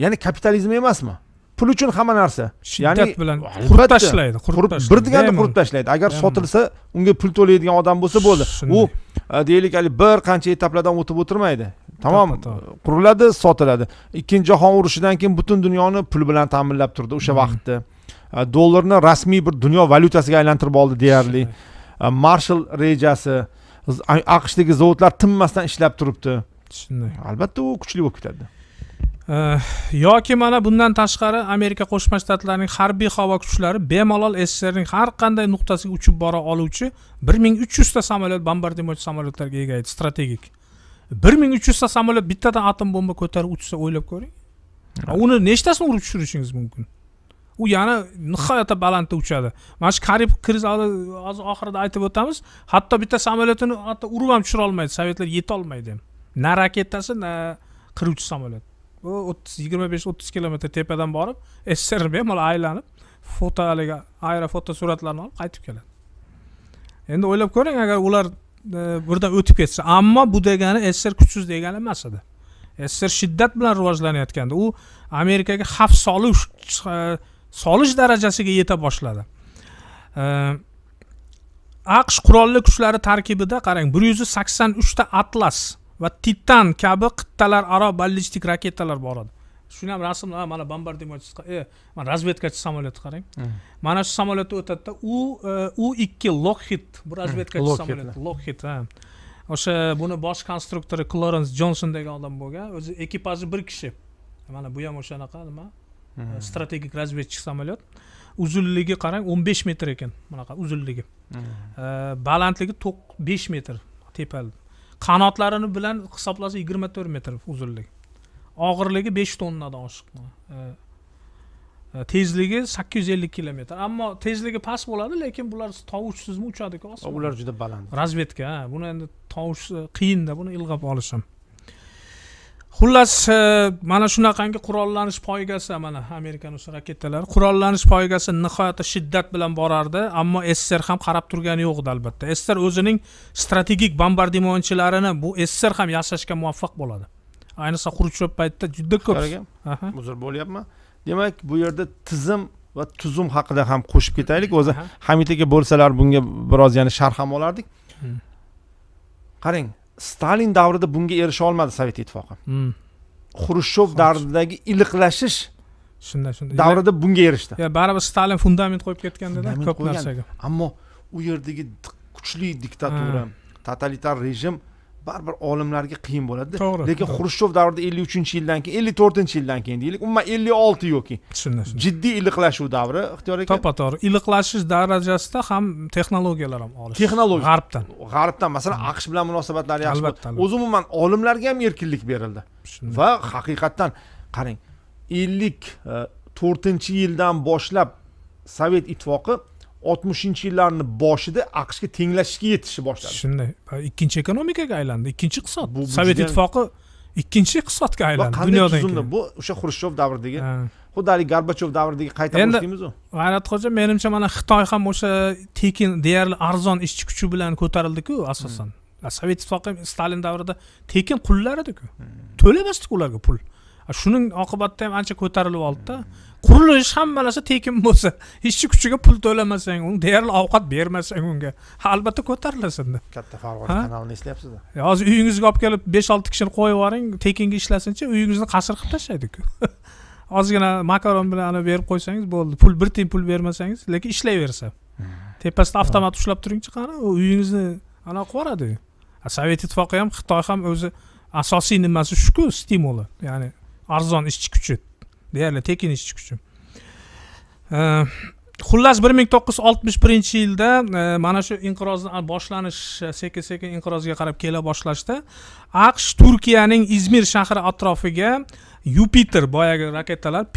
A: ya'ni kapitalizm emasmi pul uchun hamma narsa ya'ni bilan qurib tashlaydi qurib bir deganda qurib tashlaydi agar sotilsa unga pul to'laydigan odam bo'lsa bo'ldi u e, deylik haligi bir qancha etaplardan o'tib o'tirmaydi tamom quriladi sotiladi ikkinchi jahon urushidan keyin butun dunyoni pul bilan ta'minlab turdi o'sha hmm. vaqtda e, dollarni rasmiy bir dunyo valyutasiga aylantirib oldi deyarli e, marshall rejasi aqshdagi zavodlar tinmasdan ishlab turibdi shunday albatta u kuchli bo'lib ketadi
B: Э, yoki mana bundan tashqari amerika qo'shma shtatlarining harbiy havo kuchlari bemalol sssrning har qanday nuqtasiga uchib bora oluvchi bir ming uch yuzta samolyot bombardimonchi samolyotlarga ega edi strategik bir ming uch yuzta samolyot bittadan atom bomba ko'tarib uchsa o'ylab ko'ring uni nechtasini urib tushirishingiz mumkin u yana nihoyatda balandda uchadi mana shu karib kriz hozir oxirida aytib o'tamiz hatto bitta samolyotini hatto urib ham tushira olmaydi sovetlar yetolmaydi ham na raketasi na qiruvchi samolyot bu o'ttiz yigirma besh o'ttiz kilometr tepadan borib srb bemalol aylanib foto haligi aerofoto suratlarni olib qaytib keladi endi o'ylab ko'ring agar ular e, birdan o'tib ketsa ammo bu degani sssr kuchsiz degani emas edi sssr shiddat bilan rivojlanayotgandi u amerikaga xavf solish e, solish darajasiga yeta boshladi e, aqsh qurolli kuchlari tarkibida qarang bir yuz sakson uchta atlas va titan kabi qit'alararo ballistik raketalar bor edi shuni ham rasmlar mana bombardimonchi e, mana razvedkachi samolyoti qarang mana shu samolyotda o'tadida u e, u ikki lokhit bu razvedkachi samolyot lokhit ha o'sha buni bosh konstruktori klorens jonson degan odam bo'lgan o'zi ekipaji bir kishi mana bu ham o'shanaqa nima e, strategik razvedchik samolyot uzunligi qarang o'n besh metr ekan bunaqa uzunligi balandligi besh metr tepali qanotlarini bilan hisoblasa yigirma to'rt metr uzunlik og'irligi besh tonnadan oshiq e, e, tezligi sakkiz yuz ellik kilometr ammo tezligi past bo'ladi lekin bular tovushsizmi uchadiku ular juda baland razvedka buni endi tovush qiyinda buni ilg'ab olishim xullas e, mana shunaqangi qurollanish poygasi mana amerikani o'sha raketalari qurollanish poygasi nihoyatda shiddat bilan borardi ammo sssr ham qarab turgani yo'q edi albatta sssr o'zining strategik bombardimonchilarini bu sssr ham yashashga muvaffaq bo'ladi ayniqsa xrushchev paytida juda ko'p uzr bo'lyapman
A: demak bu yerda tizim va tuzum haqida ham qo'shib ketaylik o'zi hamid aka bo'lsalar bunga biroz yana sharh ham olardik hmm. qarang stalin davrida bunga erisha olmadi sovet ittifoqi hmm. xrushchev davridagi iliqlashish shunday shunday davrida bunga erishdi
B: baribir stalin fundament qo'yib ketgandada ko'p narsaga ammo u yerdagi
A: kuchli diktatura totalitar rejim baribir olimlarga qiyin bo'ladida to'g'ri lekin xrushchev davrida ellik uchinchi yildan keyin ellik to'rtinchi yildan keyin deylik umuman ellik olti yoki tushundim jiddiy iliqlashuv davri
B: ixtiyor aka to'ppa to'g'ri iliqlashish darajasida ham texnologiyalar ham olish texnologiya g'arbdan
A: g'arbdan masalan hmm. aqsh bilan munosabatlar yaxshi albatta o'zi umuman olimlarga ham erkinlik berildi va haqiqatdan qarang ellik e, to'rtinchi yildan boshlab sovet ittifoqi oltmishinchi yillarni boshida aqshga
B: tenglashishga yetishni boshladi shunday ikkinchi ekonomikaga aylandi ikkinchi iqtisod sovet ittifoqi ikkinchi iqtisodga aylandi dunyodan tuzumda
A: bu o'sha xrushchev davridagi xuddi haligi gorbachev davridagi
B: qayta endi g'ayratxo'ja menimcha mana xitoy ham o'sha tekin deyarli arzon ishchi kuchi bilan ko'tarildiku asosan hmm. sovet ittifoqi stalin davrida tekin qullar ediku hmm. to'lamasdik ularga pul shuning oqibatida ham ancha ko'tarilib oldida hmm. qurilish hamma tekin bo'lsa ishchi kuchiga pul to'lamasang un deyarli ovqat bermasang unga albatta ko'tarilasanda katta farg'ona kanalini eslayapsizmi hozir uyingizga olib kelib besh olti kishini qo'yib yuboring tekinga ishlasinchi uyingizni qasr qilib tashlaydiku ozgina makaron bilan ana berib qo'ysangiz bo'ldi pul bir tiyin pul bermasangiz lekin ishlayversa hmm. tepasida avtomat ushlab turingchi qani u uyingizni anaqa qilib yuboradi sovet ittifoqi ham xitoy ham o'zi asosiy nimasi shuku stimuli ya'ni arzon ishchi kuchi deyarli tekin ishchi kuchi xullas bir ming to'qqiz yuz oltmish birinchi yilda e, mana shu inqirozni boshlanish sekin sekin inqirozga qarab kela boshlashda aqsh turkiyaning izmir shahri atrofiga yupiter boyagi raketalar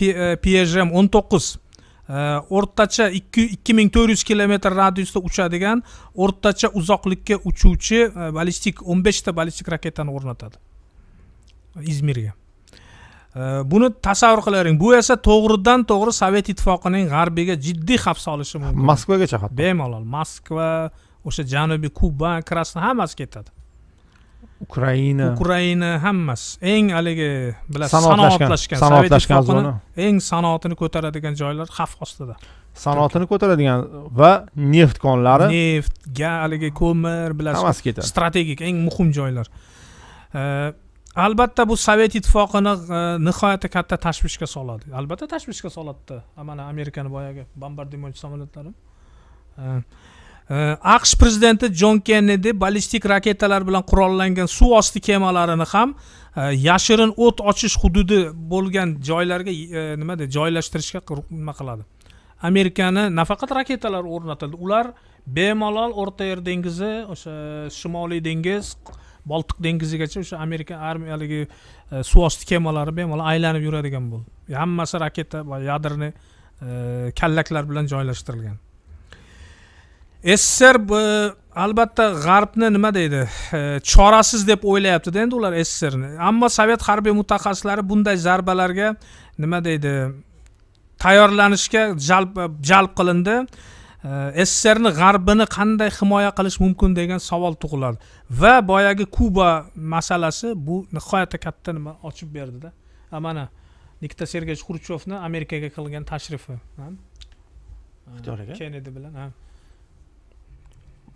B: pjm e, o'n to'qqiz e, o'rtacha ikki ming to'rt yuz kilometr radiusda uchadigan o'rtacha uzoqlikka uchuvchi ballistik o'n beshta ballistik raketani o'rnatadi izmirga buni tasavvur qilavering bu esa to'g'ridan to'g'ri sovet ittifoqining g'arbiga jiddiy xavf solishi mumkin
A: moskvagacha hatto
B: bemalol moskva o'sha janubiy kuba krasn hammasi ketadi
A: ukraina
B: ukraina hammasi eng haligi bilasiz sanoatlashgan sanoatlashgan zona eng sanoatini ko'taradigan joylar xavf ostida sanoatini ko'taradigan va
A: neft konlari
B: neft haligi ko'mir bilasiz hammasi ketadi strategik eng muhim joylar albatta bu sovet ittifoqini e, nihoyatda katta tashvishga soladi albatta tashvishga soladida mana amerikani boyagi bombardimonchi samolyotlari e, e, aqsh prezidenti jon kennedi ballistik raketalar bilan qurollangan suv osti kemalarini ham yashirin o't ochish hududi bo'lgan joylarga nima deydi joylashtirishga nima qiladi amerikani nafaqat raketalar o'rnatildi ular bemalol o'rta yer dengizi o'sha shimoliy dengiz boltiq dengizigacha o'sha amerika armiyaligi e, suvosti kemalari bemalol aylanib yuradigan bo'ldi hammasi raketa va e, kallaklar bilan joylashtirilgan sssr albatta g'arbni nima deydi e, chorasiz deb o'ylayaptida endi ular sssrni ammo sovet harbiy mutaxassislari bunday zarbalarga nima deydi tayyorlanishga jalb jalb qilindi Э, sssrni g'arbini qanday himoya qilish mumkin degan savol tug'iladi va boyagi kuba masalasi bu nihoyatda katta nima ochib berdida mana nikita sergeyevich xurchovni amerikaga qilgan tashrifi ixtiyoriga kennedi bilan ha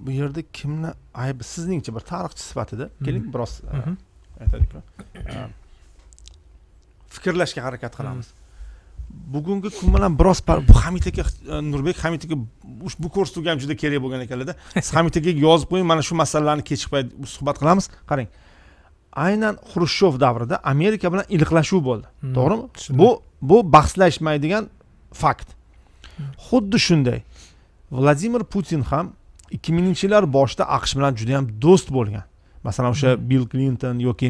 A: bu yerda kimni aybi sizningcha bir tarixchi sifatida mhm. keling biroz mhm. aytaylik fikrlashga harakat qilamiz bugungi kun bilan biroz hamid aka e, nurbek hamid aka ushbu ko'rsatuvga ham juda kerak bo'lgan ekanlarda siz hamid akaga yozib qo'ying mana shu masalalarni payt suhbat qilamiz qarang aynan xrushchev davrida amerika bilan iliqlashuv bo'ldi hmm, to'g'rimi bu bu bahslashmaydigan fakt xuddi shunday vladimir putin ham ikki mingchi yillar boshida aqsh bilan juda yam do'st bo'lgan masalan o'sha hmm. bill klinton yoki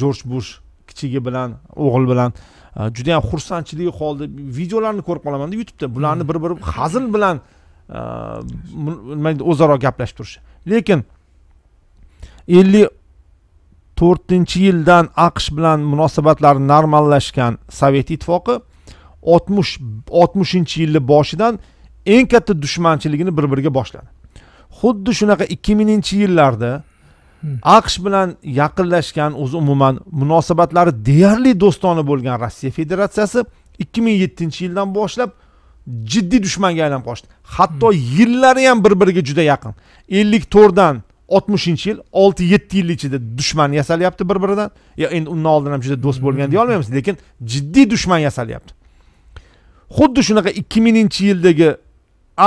A: jorj bush kichigi bilan o'g'il bilan juda yam xursandchilik holda videolarni ko'rib qolamanda youtubeda bularni hmm. bir biri hazil bilan nima o'zaro gaplashib turishi lekin ellik to'rtinchi yildan aqsh bilan munosabatlari normallashgan sovet ittifoqi oltmish oltmishinchi yilni boshidan eng katta dushmanchiligini bir biriga boshladi xuddi shunaqa ikki mingchi yillarda aqsh bilan yaqinlashgan o'zi umuman munosabatlari deyarli do'stona bo'lgan rossiya federatsiyasi ikki ming yettinchi yildan boshlab jiddiy dushmanga aylanib qolishdi hatto hmm. yillari ham bir biriga juda yaqin ellik to'rtdan oltmishinchi yil olti yetti yil ichida dushman yasalyapti bir biridan yo endi undan oldin ham juda do'st hmm. bo'lgan deya olmaymiz lekin jiddiy dushman yasalyapti xuddi shunaqa ikki mingchi yildagi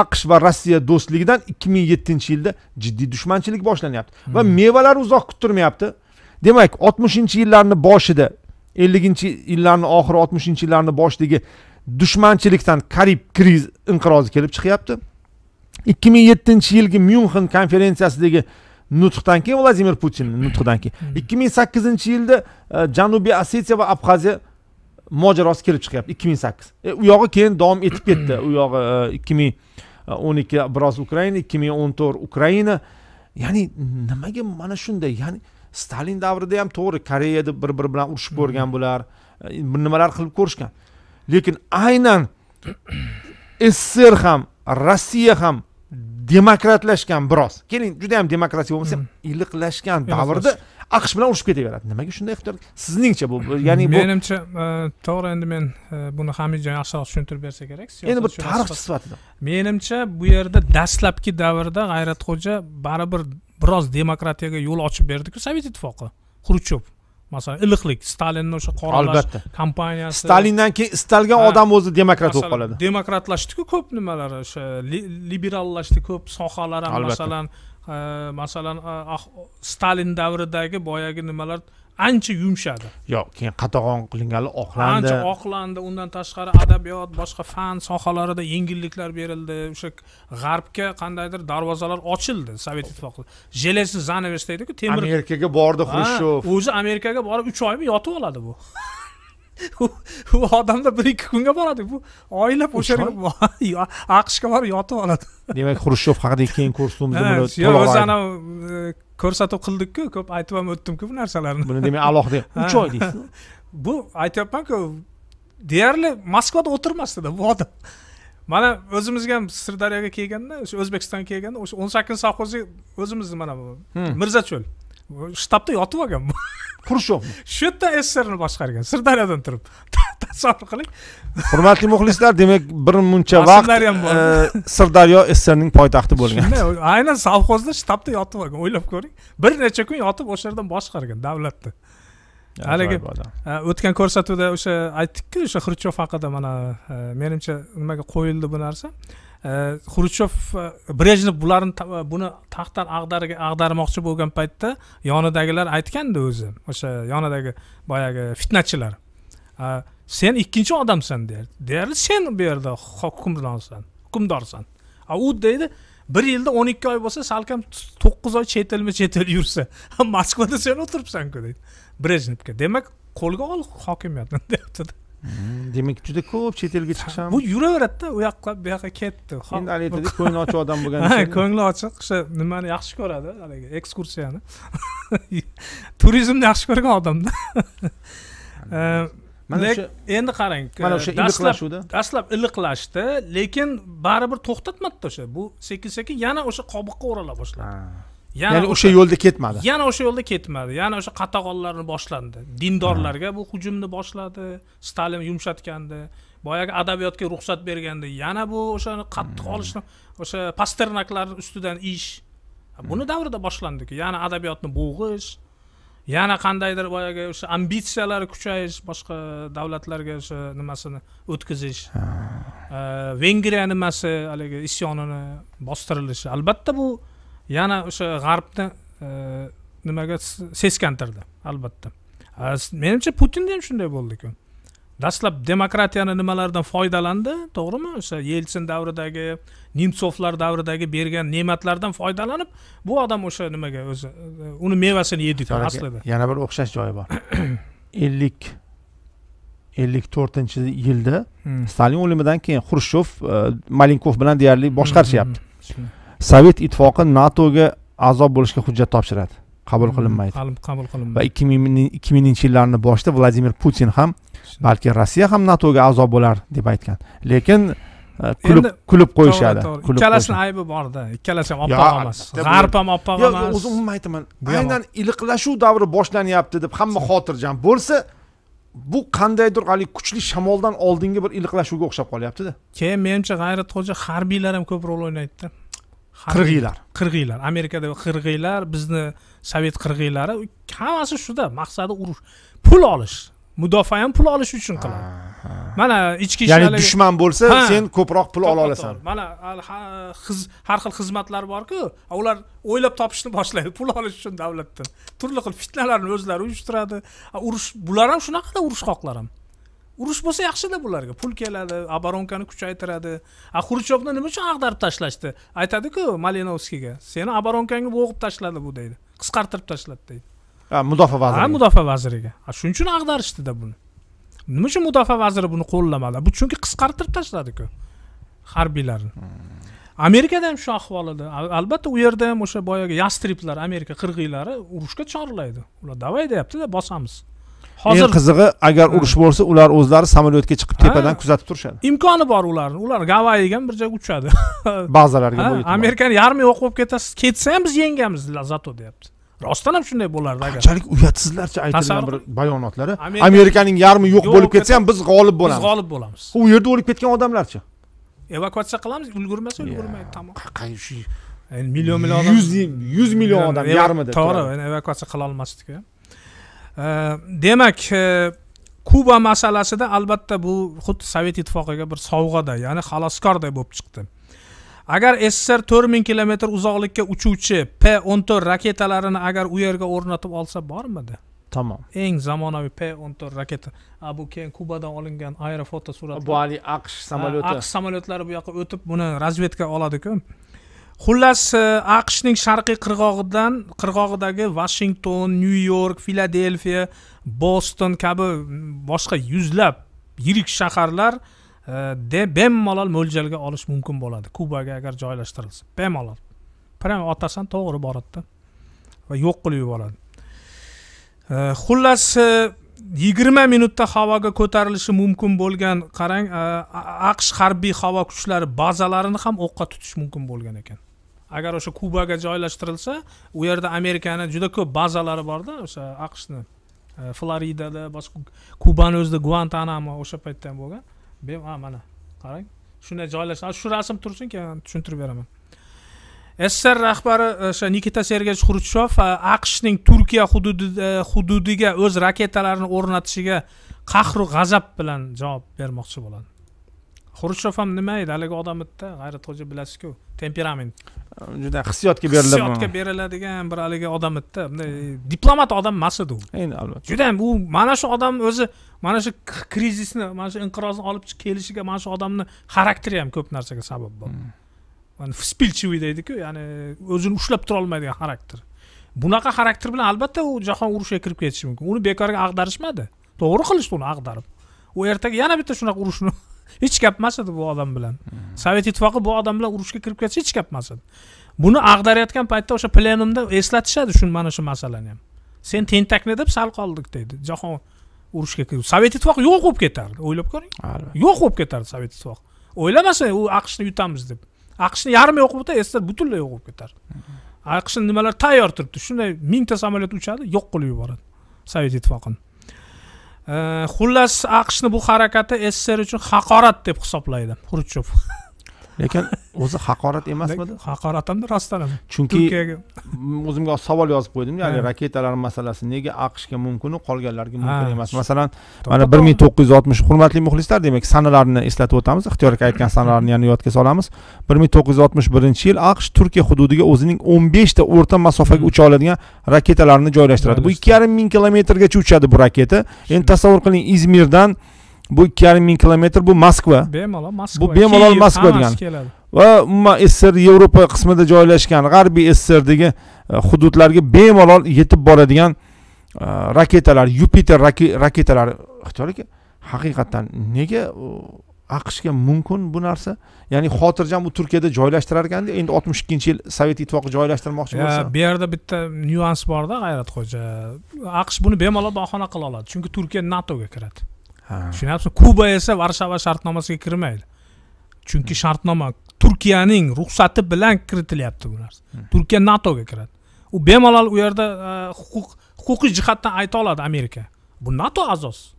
A: aqsh va rossiya do'stligidan ikki ming yettinchi yilda jiddiy dushmanchilik boshlanyapti hmm. va mevalar uzoq kuttirmayapti demak oltmishinchi yillarni boshida elliginchi yillarni oxiri oltmishinchi yillarni boshidagi dushmanchilikdan karib kriz inqirozi kelib chiqyapti ikki ming yettinchi yilgi myunxen konferensiyasidagi nutqdan keyin vladimir putinni nutqidan keyin hmm. ikki ming sakkizinchi yilda e, janubiy osetiya va abxaziya mojarosi kelib chiqyapti ikki ming sakkiz e, u yog'i keyin davom etib ketdi u yog'i e, ikki ming o'n ikki biroz ukraina ikki ming o'n to'rt ukraina ya'ni nimaga mana shunday ya'ni stalin davrida ham to'g'ri koreyada bir biri bilan urushib ko'rgan bular e, nimalar qilib ko'rishgan lekin aynan sssr ham rossiya ham demokratlashgan biroz keling juda ham demokratiya bo'lmasa ham iliqlashgan davrda aqsh bilan urushib ketaveradi nimaga shunday
B: qilib sizningcha bu ya'ni bu menimcha e, to'g'ri endi men buni e, hamidjon yaxshiroq tushuntirib bersa kerak endi bu tarixchi sifatida menimcha bu yerda dastlabki davrda g'ayratxo'ja baribir biroz demokratiyaga yo'l ochib berdiku sovet ittifoqi xruchov masalan iliqlik stalinni o'sha qoralash kompaniyasi stalindan
A: keyin istalgan odam o'zi demokrat bo'lib qoladi
B: demokratlashdiku ko'p nimalar o'sha liberallashdi ko'p sohalar ham masalan masalan stalin davridagi boyagi nimalar ancha yumshadi
A: yo'q keyin qatag'on qilinganlar oqlandi ancha
B: oqlandi undan tashqari adabiyot boshqa fan sohalarida yengilliklar berildi o'sha g'arbga qandaydir darvozalar ochildi sovet ittifoqi железный занавес deydiku temir
A: amerikaga bordi xrushchev
B: o'zi amerikaga borib uch oymi yotib oladi bu u odamda bir ikki kunga boradi bu oylab o'sha aqshga borib yotib oladi demak
A: xrushchev haqida keyin ko'rsatuvimizda
B: ana e, ko'rsatuv qildikku ko'p aytib ham o'tdimku bu narsalarni buni demak alohida uch oy deysiz bu aytyapmanku deyarli moskvada o'tirmasdida bu odam mana o'zimizga ham sirdaryoga kelganda o'sha o'zbekistonga kelganda o'sha o'n sakkizinchi совхозga o'zimizni mana bu hmm. mirzacho'l shtabda yotib olgan xrushyov shu yerda sssrni boshqargan sirdaryodan turib tasavvur qiling hurmatli muxlislar
A: demak bir muncha vaqt e, sirdaryo sssrning poytaxti bo'lgan
B: aynan savxozda shtabda yotib olgan o'ylab ko'ring bir necha kun yotib o'sha yerdan boshqargan davlatni haligi e, o'tgan ko'rsatuvda o'sha aytdikku o'sha xrushyov haqida mana e, menimcha nimaga qo'yildi bu narsa xrushchev э, brejnev э, bularni э, buni taxtdan ag'dariga ag'darmoqchi bo'lgan paytda yonidagilar aytgandi o'zi o'sha yonidagi boyagi fitnachilar sen ikkinchi odamsan deyarli sen bu yerda hukmdorsan hukmdorsan u deydi bir yilda o'n ikki oy bo'lsa salkam to'qqiz oy chet elma chet el yursa moskvada sen o'tiribsanku deydi brejnevga demak qo'lga ol hokimiyatni deyaptida Hmm, demak juda ko'p chet elga chiqish ham bu yuraveradida u yoqqa bu yoqqa ketdi endi haligi aytdik ko'ngli ochiq odam bo'lgan ko'ngli ochiq o'sha nimani yaxshi ko'radi haligi ekskursiyani turizmni yaxshi ko'rgan odamda mana endi qarang mana o'sha e, iliqlashuvda dastlab iliqlashdi lekin baribir to'xtatmadida o'sha bu sekin sekin yana o'sha qobiqqa o'rala boshladi yana ya'ni o'sha yo'lda ketmadi yana o'sha yo'lda ketmadi yana o'sha qatag'onlarni boshlandi dindorlarga bu hujumni boshladi stalin yumshatgandi boyagi adabiyotga ruxsat berganda yana bu o'shani qattiq hmm. olishni o'sha pasternaklarni ustidan ish buni hmm. davrida boshlandi yana adabiyotni bo'g'ish yana qandaydir boyagi o'sha ambitsiyalari kuchayish boshqa davlatlarga o'sha nimasini o'tkazish vengriya nimasi haligi isyonini bostirilishi albatta bu yana o'sha g'arbni e, nimaga seskantirdi albatta menimcha putinda ham shunday bo'ldi ku dastlab demokratiyani nimalaridan foydalandi to'g'rimi o'sha yeltsin davridagi nemsovlar davridagi bergan ne'matlardan foydalanib bu odam o'sha nimaga o'zi e, uni mevasini yedi aslida yana bir o'xshash joyi bor
A: ellik ellik to'rtinchi yilda hmm. stalin o'limidan keyin xrushchev e, malinkov bilan deyarli boshqarishyapti hmm. Hmm. sovet ittifoqi natoga a'zo bo'lishga hujjat topshiradi qabul hmm, qilinmaydi qabul qilinmaydi va ikki ming ikki minginchi yillarni boshida vladimir putin ham balki rossiya ham natoga a'zo bo'lar deb aytgan lekin e, kulib kulib qo'yishadi ikkalasini
B: aybi borda ikkalasi ham oppoq emas
A: g'arb ham oppoq emas o'zi umuman aytaman aynan iliqlashuv davri boshlanyapti deb hamma xotirjam bo'lsa bu qandaydir haligi kuchli shamoldan oldingi bir iliqlashuvga o'xshab qolyaptida
B: keyin menimcha g'ayratxo'ja harbiylar ham ko'p rol o'ynaydida qirg'iylar qirg'iylar amerikada qirg'iylar bizni sovet qirg'iylari hammasi shuda maqsadi urush pul olish mudofaa ham pul olish uchun qiladi mana ichki ishlar ya'ni dushman bo'lsa sen ko'proq pul ola olasan mana har xil xizmatlar borku ular o'ylab topishni boshlaydi pul olish uchun davlatdan turli xil fitnalarni o'zlari uyushtiradi urush bular ham shunaqada urushqoqlar ham urush bo'lsa yaxshida bularga pul keladi оборонкani kuchaytiradi a xrushchevni nima uchun ag'darib tashlashdi aytadiku malinovskiyga seni оборонкangni bo'g'ib tashladi bu deydi qisqartirib tashladi deydi mudofaa vaziri ha mudofaa vaziriga shuning uchun ag'darishdida buni nima uchun mudofaa vaziri buni qo'llamadi bu chunki qisqartirib tashladiku harbiylarni hmm. amerikada ham shu ahvol edi albatta u yerda ham o'sha boyagi yastriblar amerika qirg'iylari urushga chorlaydi ular davay deyaptida bosamiz hozir qizig'i agar urush
A: bo'lsa ular o'zlari samolyotga chiqib tepadan kuzatib turishadi
B: imkoni bor ularni ular gavayiga bir joyga uchadi bazalarga amerikani yarmi yo'q bo'lib ketasiz ketsa ham biz yengamiz zato deyapti rostdan ham shunday bo'lardi agar qanchalik uyatsizlarcha aytilgan bir bayonotlari amerikaning yarmi yo'q bo'lib ketsa ham biz g'olib bo'lamiz biz g'olib bo'lamiz
A: u yerda o'lib ketgan odamlarchi
B: evakuatsiya qilamiz ulgurmasa ulgurmaydi tamom shu million million odam yuz yuz million odam yarmida to'g'ri evakuatsiya qilolmasdiku demak e, kuba masalasida albatta bu xuddi sovet ittifoqiga bir sovg'aday ya'ni xaloskorday bo'lib chiqdi agar sssr to'rt ming kilometr uzoqlikka uchuvchi p o'n to'rt raketalarini agar u yerga o'rnatib olsa bormidi tamom eng zamonaviy p o'n to'rt raketa a bu keyin kubadan olingan aerofoto suratlar bu haligi aqsh samolyoti aqsh samolyotlari bu yoqqa o'tib buni razvedka oladiku xullas aqshning sharqiy qirg'og'idan qirg'og'idagi vashington nyu york filadelfiya boston kabi boshqa yuzlab yirik shaharlar bemalol mo'ljalga olish mumkin bo'ladi kubaga agar joylashtirilsa bemalol прямо otasan to'g'ri boradida va yo'q qilib yuboradi xullas yigirma minutda havoga ko'tarilishi mumkin bo'lgan qarang aqsh harbiy havo kuchlari bazalarini ham o'qqa tutish mumkin bo'lgan ekan agar o'sha kubaga joylashtirilsa u yerda amerikani juda ko'p bazalari borda o'sha aqshni e, floridada boshqa kubani o'zida guantanamo o'sha paytda ham bo'lgan ha mana qarang shunday joylashgan shu rasm tursin keyin tushuntirib beraman sssr rahbari e, o'sha nikita sergeyevich xrushchev e, aqshning turkiya hududida hududiga o'z raketalarini o'rnatishiga qahru g'azab bilan javob bermoqchi bo'ladi xrushchov ham nima edi haligi odam bitta g'ayrat xo'ja bilasizku temperament juda hissiyotga beriladi hissiyotga beriladigan bir haligi odam bitta bunday diplomat odam emas edi u endi albatta juda u mana shu odam o'zi mana shu krizisni mana shu inqirozni olib kelishiga mana shu odamni xarakteri ham ko'p narsaga sabab bo'ldi вспильчивый hmm. deydiku ya'ni o'zini ushlab tura olmaydigan xarakter bunaqa xarakter bilan albatta u jahon urushiga kirib ketishi mumkin uni bekorga ag'darishmadi to'g'ri qilishdi uni ag'darib u ertaga yana bitta shunaqa urushni hech gapmas edi bu odam bilan sovet ittifoqi bu odam bilan urushga kirib ketsa hech emas edi buni ag'darayotgan paytda o'sha plenumda eslatishadi shu mana shu masalani ham sen tentakni deb sal qoldik deydi jahon urushga kirib sovet ittifoqi yo'q bo'lib ketardi o'ylab ko'ring yo'q bo'lib ketardi sovet ittifoqi o'ylamasin u aqshni yutamiz deb aqshni yarmi yo'q bo'lsa ssr butunlay yo'q bo'lib ketardi aqshni nimalar tayyor turibdi shunday mingta samolyot uchadi yo'q qilib yuboradi sovet ittifoqini Э, xullas aqshni bu harakati sssr uchun haqorat deb hisoblaydi
A: xruchchov lekin o'zi haqorat emasmidi haqorat ham rostdan ham chunki o'zimga savol yozib qo'ydim ya'ni raketalar masalasi nega aqshga mumkinu qolganlarga mumkin emas masalan mana bir ming to'qqiz yuz oltmish hurmatli muxlislar demak sanalarni eslatib o'tamiz ixtiyor aka aytgan sanalarni yana yodga solamiz bir ming to'qqiz yuz oltmish birinchi yil aqsh turkiya hududiga o'zining o'n beshta o'rta masofaga hmm. ucha oladigan raketalarni joylashtiradi bu ikki yarim ming kilometrgacha uchadi bu raketa endi tasavvur qiling izmirdan bu ikki yarim ming kilometr bu moskva bemalol moskva bu bemalol moskva degani va umuman sssr yevropa qismida joylashgan g'arbiy sssrdagi e, hududlarga bemalol yetib boradigan e, raketalar yupiter raketalari ixtiyor aka haqiqatdan nega aqshga mumkin bu narsa ya'ni xotirjam u turkiyada joylashtirar ekanda endi oltmish ikkinchi yil sovet ittifoqi joylashtirmoqchi
B: bo'lsa bu yerda bitta nyuans borda g'ayratxo'ja aqsh buni bemalol bahona qila oladi chunki turkiya natoga kiradi tushunyapsizmi kuba esa varshava shartnomasiga kirmaydi chunki hmm. shartnoma turkiyaning ruxsati bilan kiritilyapti bu narsa hmm. turkiya natoga kiradi u bemalol u yerda e, huquq huquqiy jihatdan ayta oladi amerika bu nato a'zosi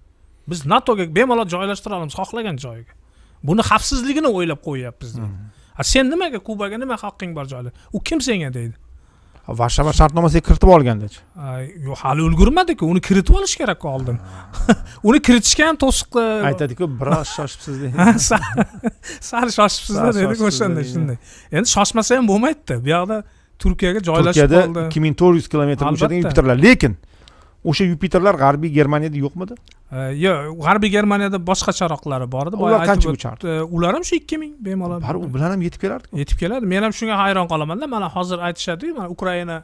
B: biz natoga bemalol joylashtira olamiz xohlagan joyiga buni xavfsizligini o'ylab qo'yyapmiz deydi hmm. a sen nimaga kubaga nima haqqing bor joyla u kim senga deydi
A: varshava shartnomasiga kiritib olgandachi
B: yo'q hali ulgurmadiku uni kiritib olish kerakku oldin uni kiritishga ham to'siq aytadiku biroz shoshibsizda sal shoshibsizda dediku o'shanda shunday endi shoshmasa ham bo'lmaydida bu yoqda turkiyaga joylashib qoldi ikki ming
A: to'rt yuz kilometr uchadigan yupiterlar lekin o'sha yupiterlar g'arbiy germaniyada yo'qmidi
B: yo'q g'arbiy germaniyada boshqacharoqlari bor edi ular qancha uchardi ular ham shu ikki ming bemalol u bilan ham yetib kelardi yetib keladi men ham shunga hayron qolamanda mana hozir aytishadiku mana ukraina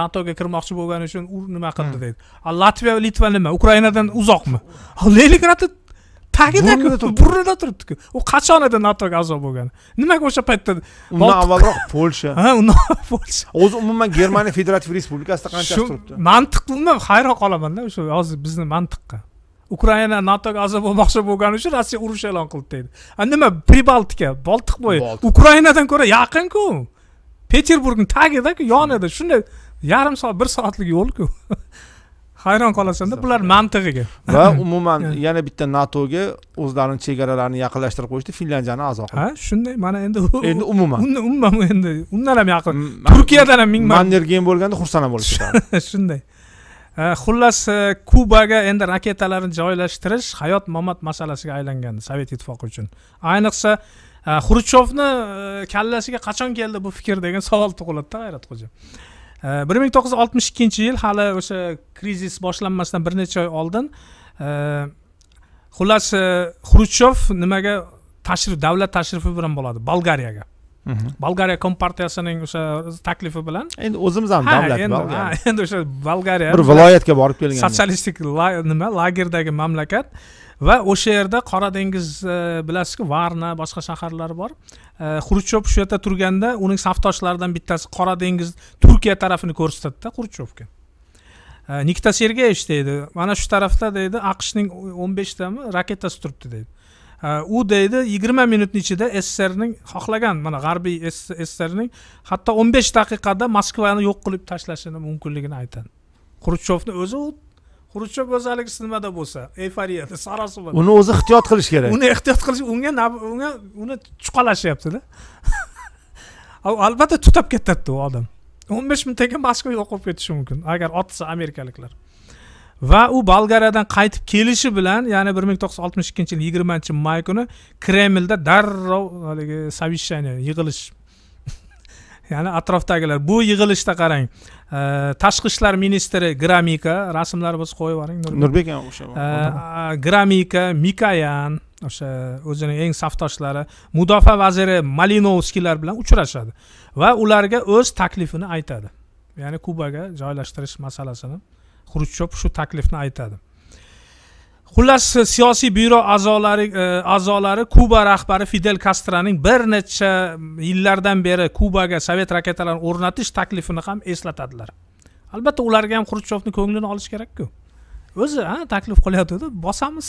B: natoga kirmoqchi bo'lgani uchun u nima qildi hmm. deydi a latviya litva nima ukrainadan uzoqmi leningradda tagida turib burnida turibdiku u qachon edi natoga a'zo bo'lgani nimaga o'sha paytda undan avvalroq polsha ha undan polsha o'zi umuman germaniya federativ respublikasida qancha turibdi mantiqman hayron qolaman-da o'sha hozir bizni mantiqqa ukraina natoga a'zo bo'lmoqchi bo'lgani uchun rossiya urush e'lon qildi deydi a nima pribaltika boltiq bo'yi ukrainadan ko'ra yaqinku peterburgni tagida yonida shunday yarim soat bir soatlik yo'lku hayron qolasanda bular mantig'iga
A: va umuman yana bitta natoga o'zlarini chegaralarini yaqinlashtirib qo'yishdi finlyandiyani
B: a'zo qildi ha shunday mana endi endi umuman umuman endi undan ham yaqin turkiyadan ham ming mannergen bo'lganda xursand ham bo'lish shunday xullas e, kubaga endi raketalarni joylashtirish hayot mamot masalasiga aylangandi sovet ittifoqi uchun ayniqsa e, xrushchovni e, kallasiga qachon keldi bu fikr degan savol tug'iladida g'ayratxo'ja bir ming to'qqiz yuz oltmish ikkinchi yil hali o'sha krizis boshlanmasdan bir necha oy oldin xullas e, xrushchev nimaga tashrif davlat tashrifi bilan bo'ladi bolgariyaga Mhm. bolgariya kompartiyasining o'sha taklifi bilan endi o'zimiz ham davlat endi o'sha bolgariya bir viloyatga borib kelgan sotsialistik nima lagerdagi mamlakat va o'sha yerda qora dengiz e, bilasizku varna boshqa shaharlar bor e, xruchov shu yerda turganda uning safdoshlaridan bittasi qora dengiz turkiya tarafini ko'rsatadida xruchovga e, nikita sergeyevich deydi mana shu tarafda deydi aqshning o'n beshtami raketasi turibdi deydi u deydi yigirma minutni ichida sssrning xohlagan mana g'arbiy sssrning hatto o'n besh daqiqada moskvani yo'q qilib tashlashini mumkinligini aytadi xrushchovni o'zi xrushchev o'zi haligi nimada bo'lsa eyforiyada sarosima uni o'zi ehtiyot qilish kerak uni ehtiyot qilish unga unga uni chuqalashyaptida albatta tutab ketadi u odam o'n besh minutdaga moskva yo'q bo'lib ketishi mumkin agar otsa amerikaliklar va u bolgariyadan qaytib kelishi bilan ya'ni bir ming to'qqiz yuz oltmish ikkinchi yil yigirmanchi may kuni kremlda darrov haligi совещание yig'ilish ya'ni atrofdagilar bu yig'ilishda qarang e, tashqi ishlar ministri gramika rasmlari bo'lsa qo'yib yuboring nurbek ham o'sha e, gramika mikayan o'sha o'zini eng safdoshlari mudofaa vaziri malinovskiylar bilan uchrashadi va ularga o'z taklifini aytadi ya'ni kubaga joylashtirish masalasini xrushchev shu taklifni aytadi xullas siyosiy byuro a'zolari e, a'zolari kuba rahbari fidel kastroning bir necha yillardan beri kubaga sovet raketalarini o'rnatish taklifini ham eslatadilar albatta ularga ham xrushchevni ko'nglini olish kerakku o'zi ha taklif qilyotgandi bosamiz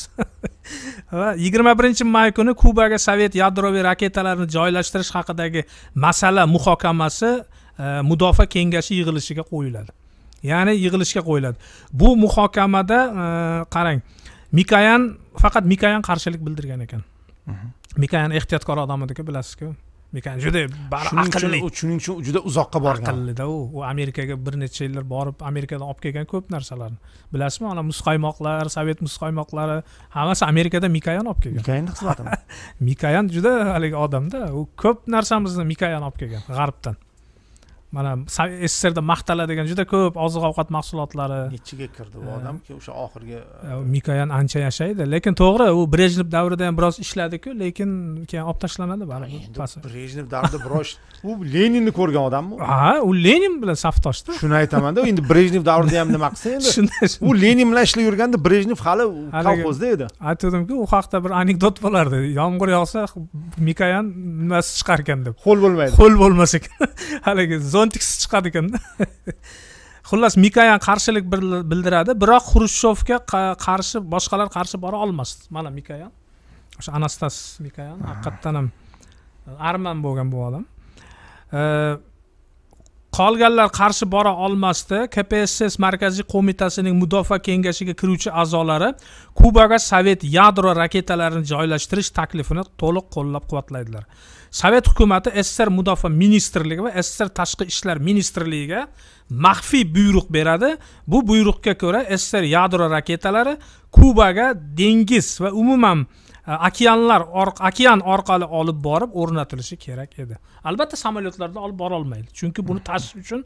B: va yigirma birinchi may kuni kubaga sovet yadroviy raketalarini joylashtirish haqidagi masala muhokamasi e, mudofaa kengashi yig'ilishiga qo'yiladi ya'ni yig'ilishga qo'yiladi bu muhokamada e, qarang mikayan faqat mikayan qarshilik bildirgan ekan mhm. mikayan ehtiyotkor odam ediku bilasizku mikayan juda aqlli shuning uchun juda uzoqqa borgan aqllida u u amerikaga bir necha yillar borib amerikadan olib kelgan ko'p narsalarni bilasizmi ana muzqaymoqlar sovet muzqaymoqlari hammasi amerikadan mikayan olib kelgan mikayanni xizmatimi mikayan juda haligi odamda u ko'p narsamizni mikayan olib kelgan g'arbdan mana sssrda maqtaladigan juda ko'p oziq ovqat mahsulotlari nechiga kirdi u odamki o'sha oxirgi mikoyan ancha yashaydi lekin to'g'ri u brejnev davrida ham biroz ishladiku lekin keyin olib tashlanadi baribir brejnev davrida biroz u leninni ko'rgan odammi ha u lenin bilan
A: safdoshda shuni aytamanda endi brejnev davrida ham nima qilsa endi u lenin bilan ishlab yurganda brejnev hali kolxozda
B: edi aytgandimku u haqida bir anekdot bo'lardi yomg'ir yog'sa mikoyan nimasi chiqar ekan deb ho'l bo'lmaydi ho'l bo'lmas ekan haligi zontikisiz chiqadi ekan xullas mikoyan qarshilik bildiradi biroq xrushchovga qarshi boshqalar qarshi bora olmasdi mana mikoyan o'sha anastas mikoyan haqiqatdan ham e, arman bo'lgan bu odam e, qolganlar qarshi bora olmasdi kpss markaziy qo'mitasining mudofaa kengashiga kiruvchi a'zolari kubaga sovet yadro raketalarini joylashtirish taklifini to'liq qo'llab quvvatlaydilar sovet hukumati sssr mudofaa ministrligi va sssr tashqi ishlar ministrligiga maxfiy buyruq beradi bu buyruqqa ko'ra sssr yadro raketalari kubaga dengiz va umuman e, okeanlar okean orqali olib borib o'rnatilishi kerak edi albatta samolyotlarda olib borolmaydi chunki buni tashish uchun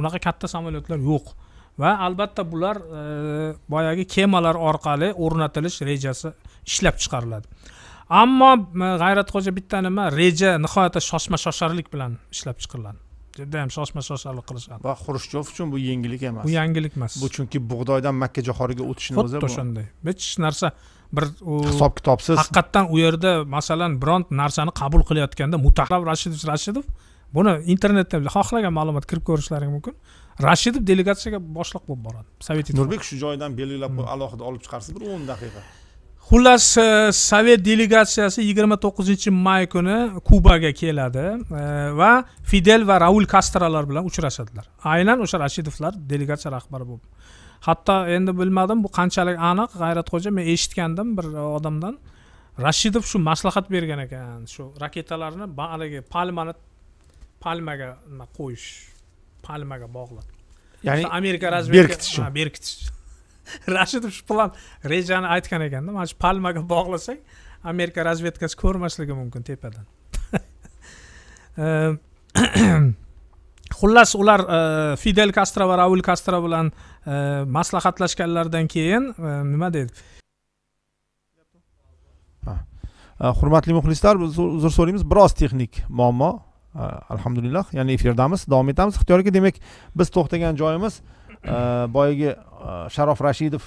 B: unaqa katta samolyotlar yo'q va albatta bular e, boyagi kemalar orqali o'rnatilish rejasi ishlab chiqariladi ammo g'ayratxo'ja bitta nima reja nihoyatda shoshma shosharlik bilan ishlab juda judayam shoshma shosharlik qilishadi va xrushchev uchun bu yengillik emas bu yangilik emas
A: bu chunki bug'doydan makka jahoriga o'tishni o'zi xuddi o'shanday
B: hech narsa bir hisob kitobsiz haqiqatdan u yerda masalan biron narsani qabul qilayotganda mutahrab rashidov rashidov buni internetda xohlagan ma'lumot kirib ko'rishlaring mumkin rashidov delegatsiyaga boshliq bo'lib boradi sovet nurbek shu joydan belgilab hmm. alohida olib chiqarsiz bir o'n daqiqa xullas eh, sovet delegatsiyasi yigirma to'qqizinchi may kuni kubaga keladi eh, va fidel va raul kastralar bilan uchrashadilar aynan o'sha rashidovlar delegatsiya rahbari bo'lib hatto endi bilmadim bu qanchalik aniq g'ayratxo'ja men eshitgandim bir odamdan rashidov shu maslahat bergan ekan shu raketalarni haligi palmani palmaga nima qo'yish palmaga bog'lab
C: ya'ni amerika razvedka berkitish berkitish
B: rashidov shu plan rejani aytgan ekanda mana shu palmaga bog'lasak amerika razvedkasi ko'rmasligi mumkin tepadan xullas ular e, fidel kastro va raul kastro bilan e, maslahatlashganlaridan keyin e, nima deydi
A: hurmatli muxlislar uzr so'raymiz biroz texnik muammo alhamdulillah ya'ni efirdamiz davom etamiz aka demak biz to'xtagan joyimiz Э, boyagi э, sharof rashidov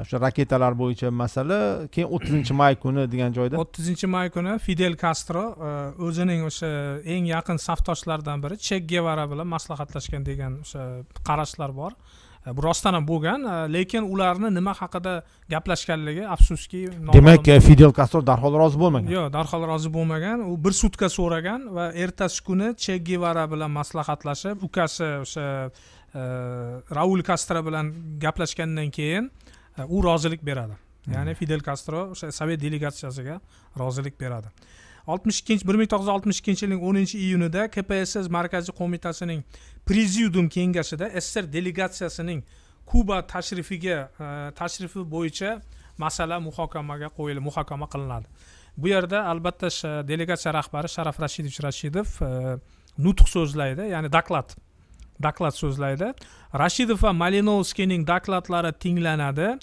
A: o'sha э, raketalar bo'yicha masala keyin o'ttizinchi may kuni degan joyda
B: o'ttizinchi may kuni fidel kastro e, o'zining o'sha eng yaqin safdoshlaridan biri che gevara bilan maslahatlashgan degan o'sha qarashlar bor e, bu rostdan ham bo'lgan e, lekin ularni nima haqida gaplashganligi afsuski demak fidel
A: kastro darhol rozi bo'lmagan
B: yo'q darhol rozi bo'lmagan u bir sutka so'ragan va ertasi kuni che gevara bilan maslahatlashib ukasi o'sha raul kastro bilan gaplashgandan keyin e, u rozilik beradi ya'ni hmm. fidel kastro o'sha sovet delegatsiyasiga rozilik beradi oltmish ikkinchi bir ming to'qqiz yuz oltmish ikkinchi yilning o'ninchi iyunida kpss markaziy qo'mitasining prezidium kengashida sssr delegatsiyasining kuba tashrifiga e, tashrifi bo'yicha masala muhokamaga qo'yilib muhokama qilinadi bu yerda albatta delegatsiya rahbari sharaf rashidovich rashidov e, nutq so'zlaydi ya'ni doklad doklad so'zlaydi rashidov va malinovskiyning dokladlari tinglanadi э,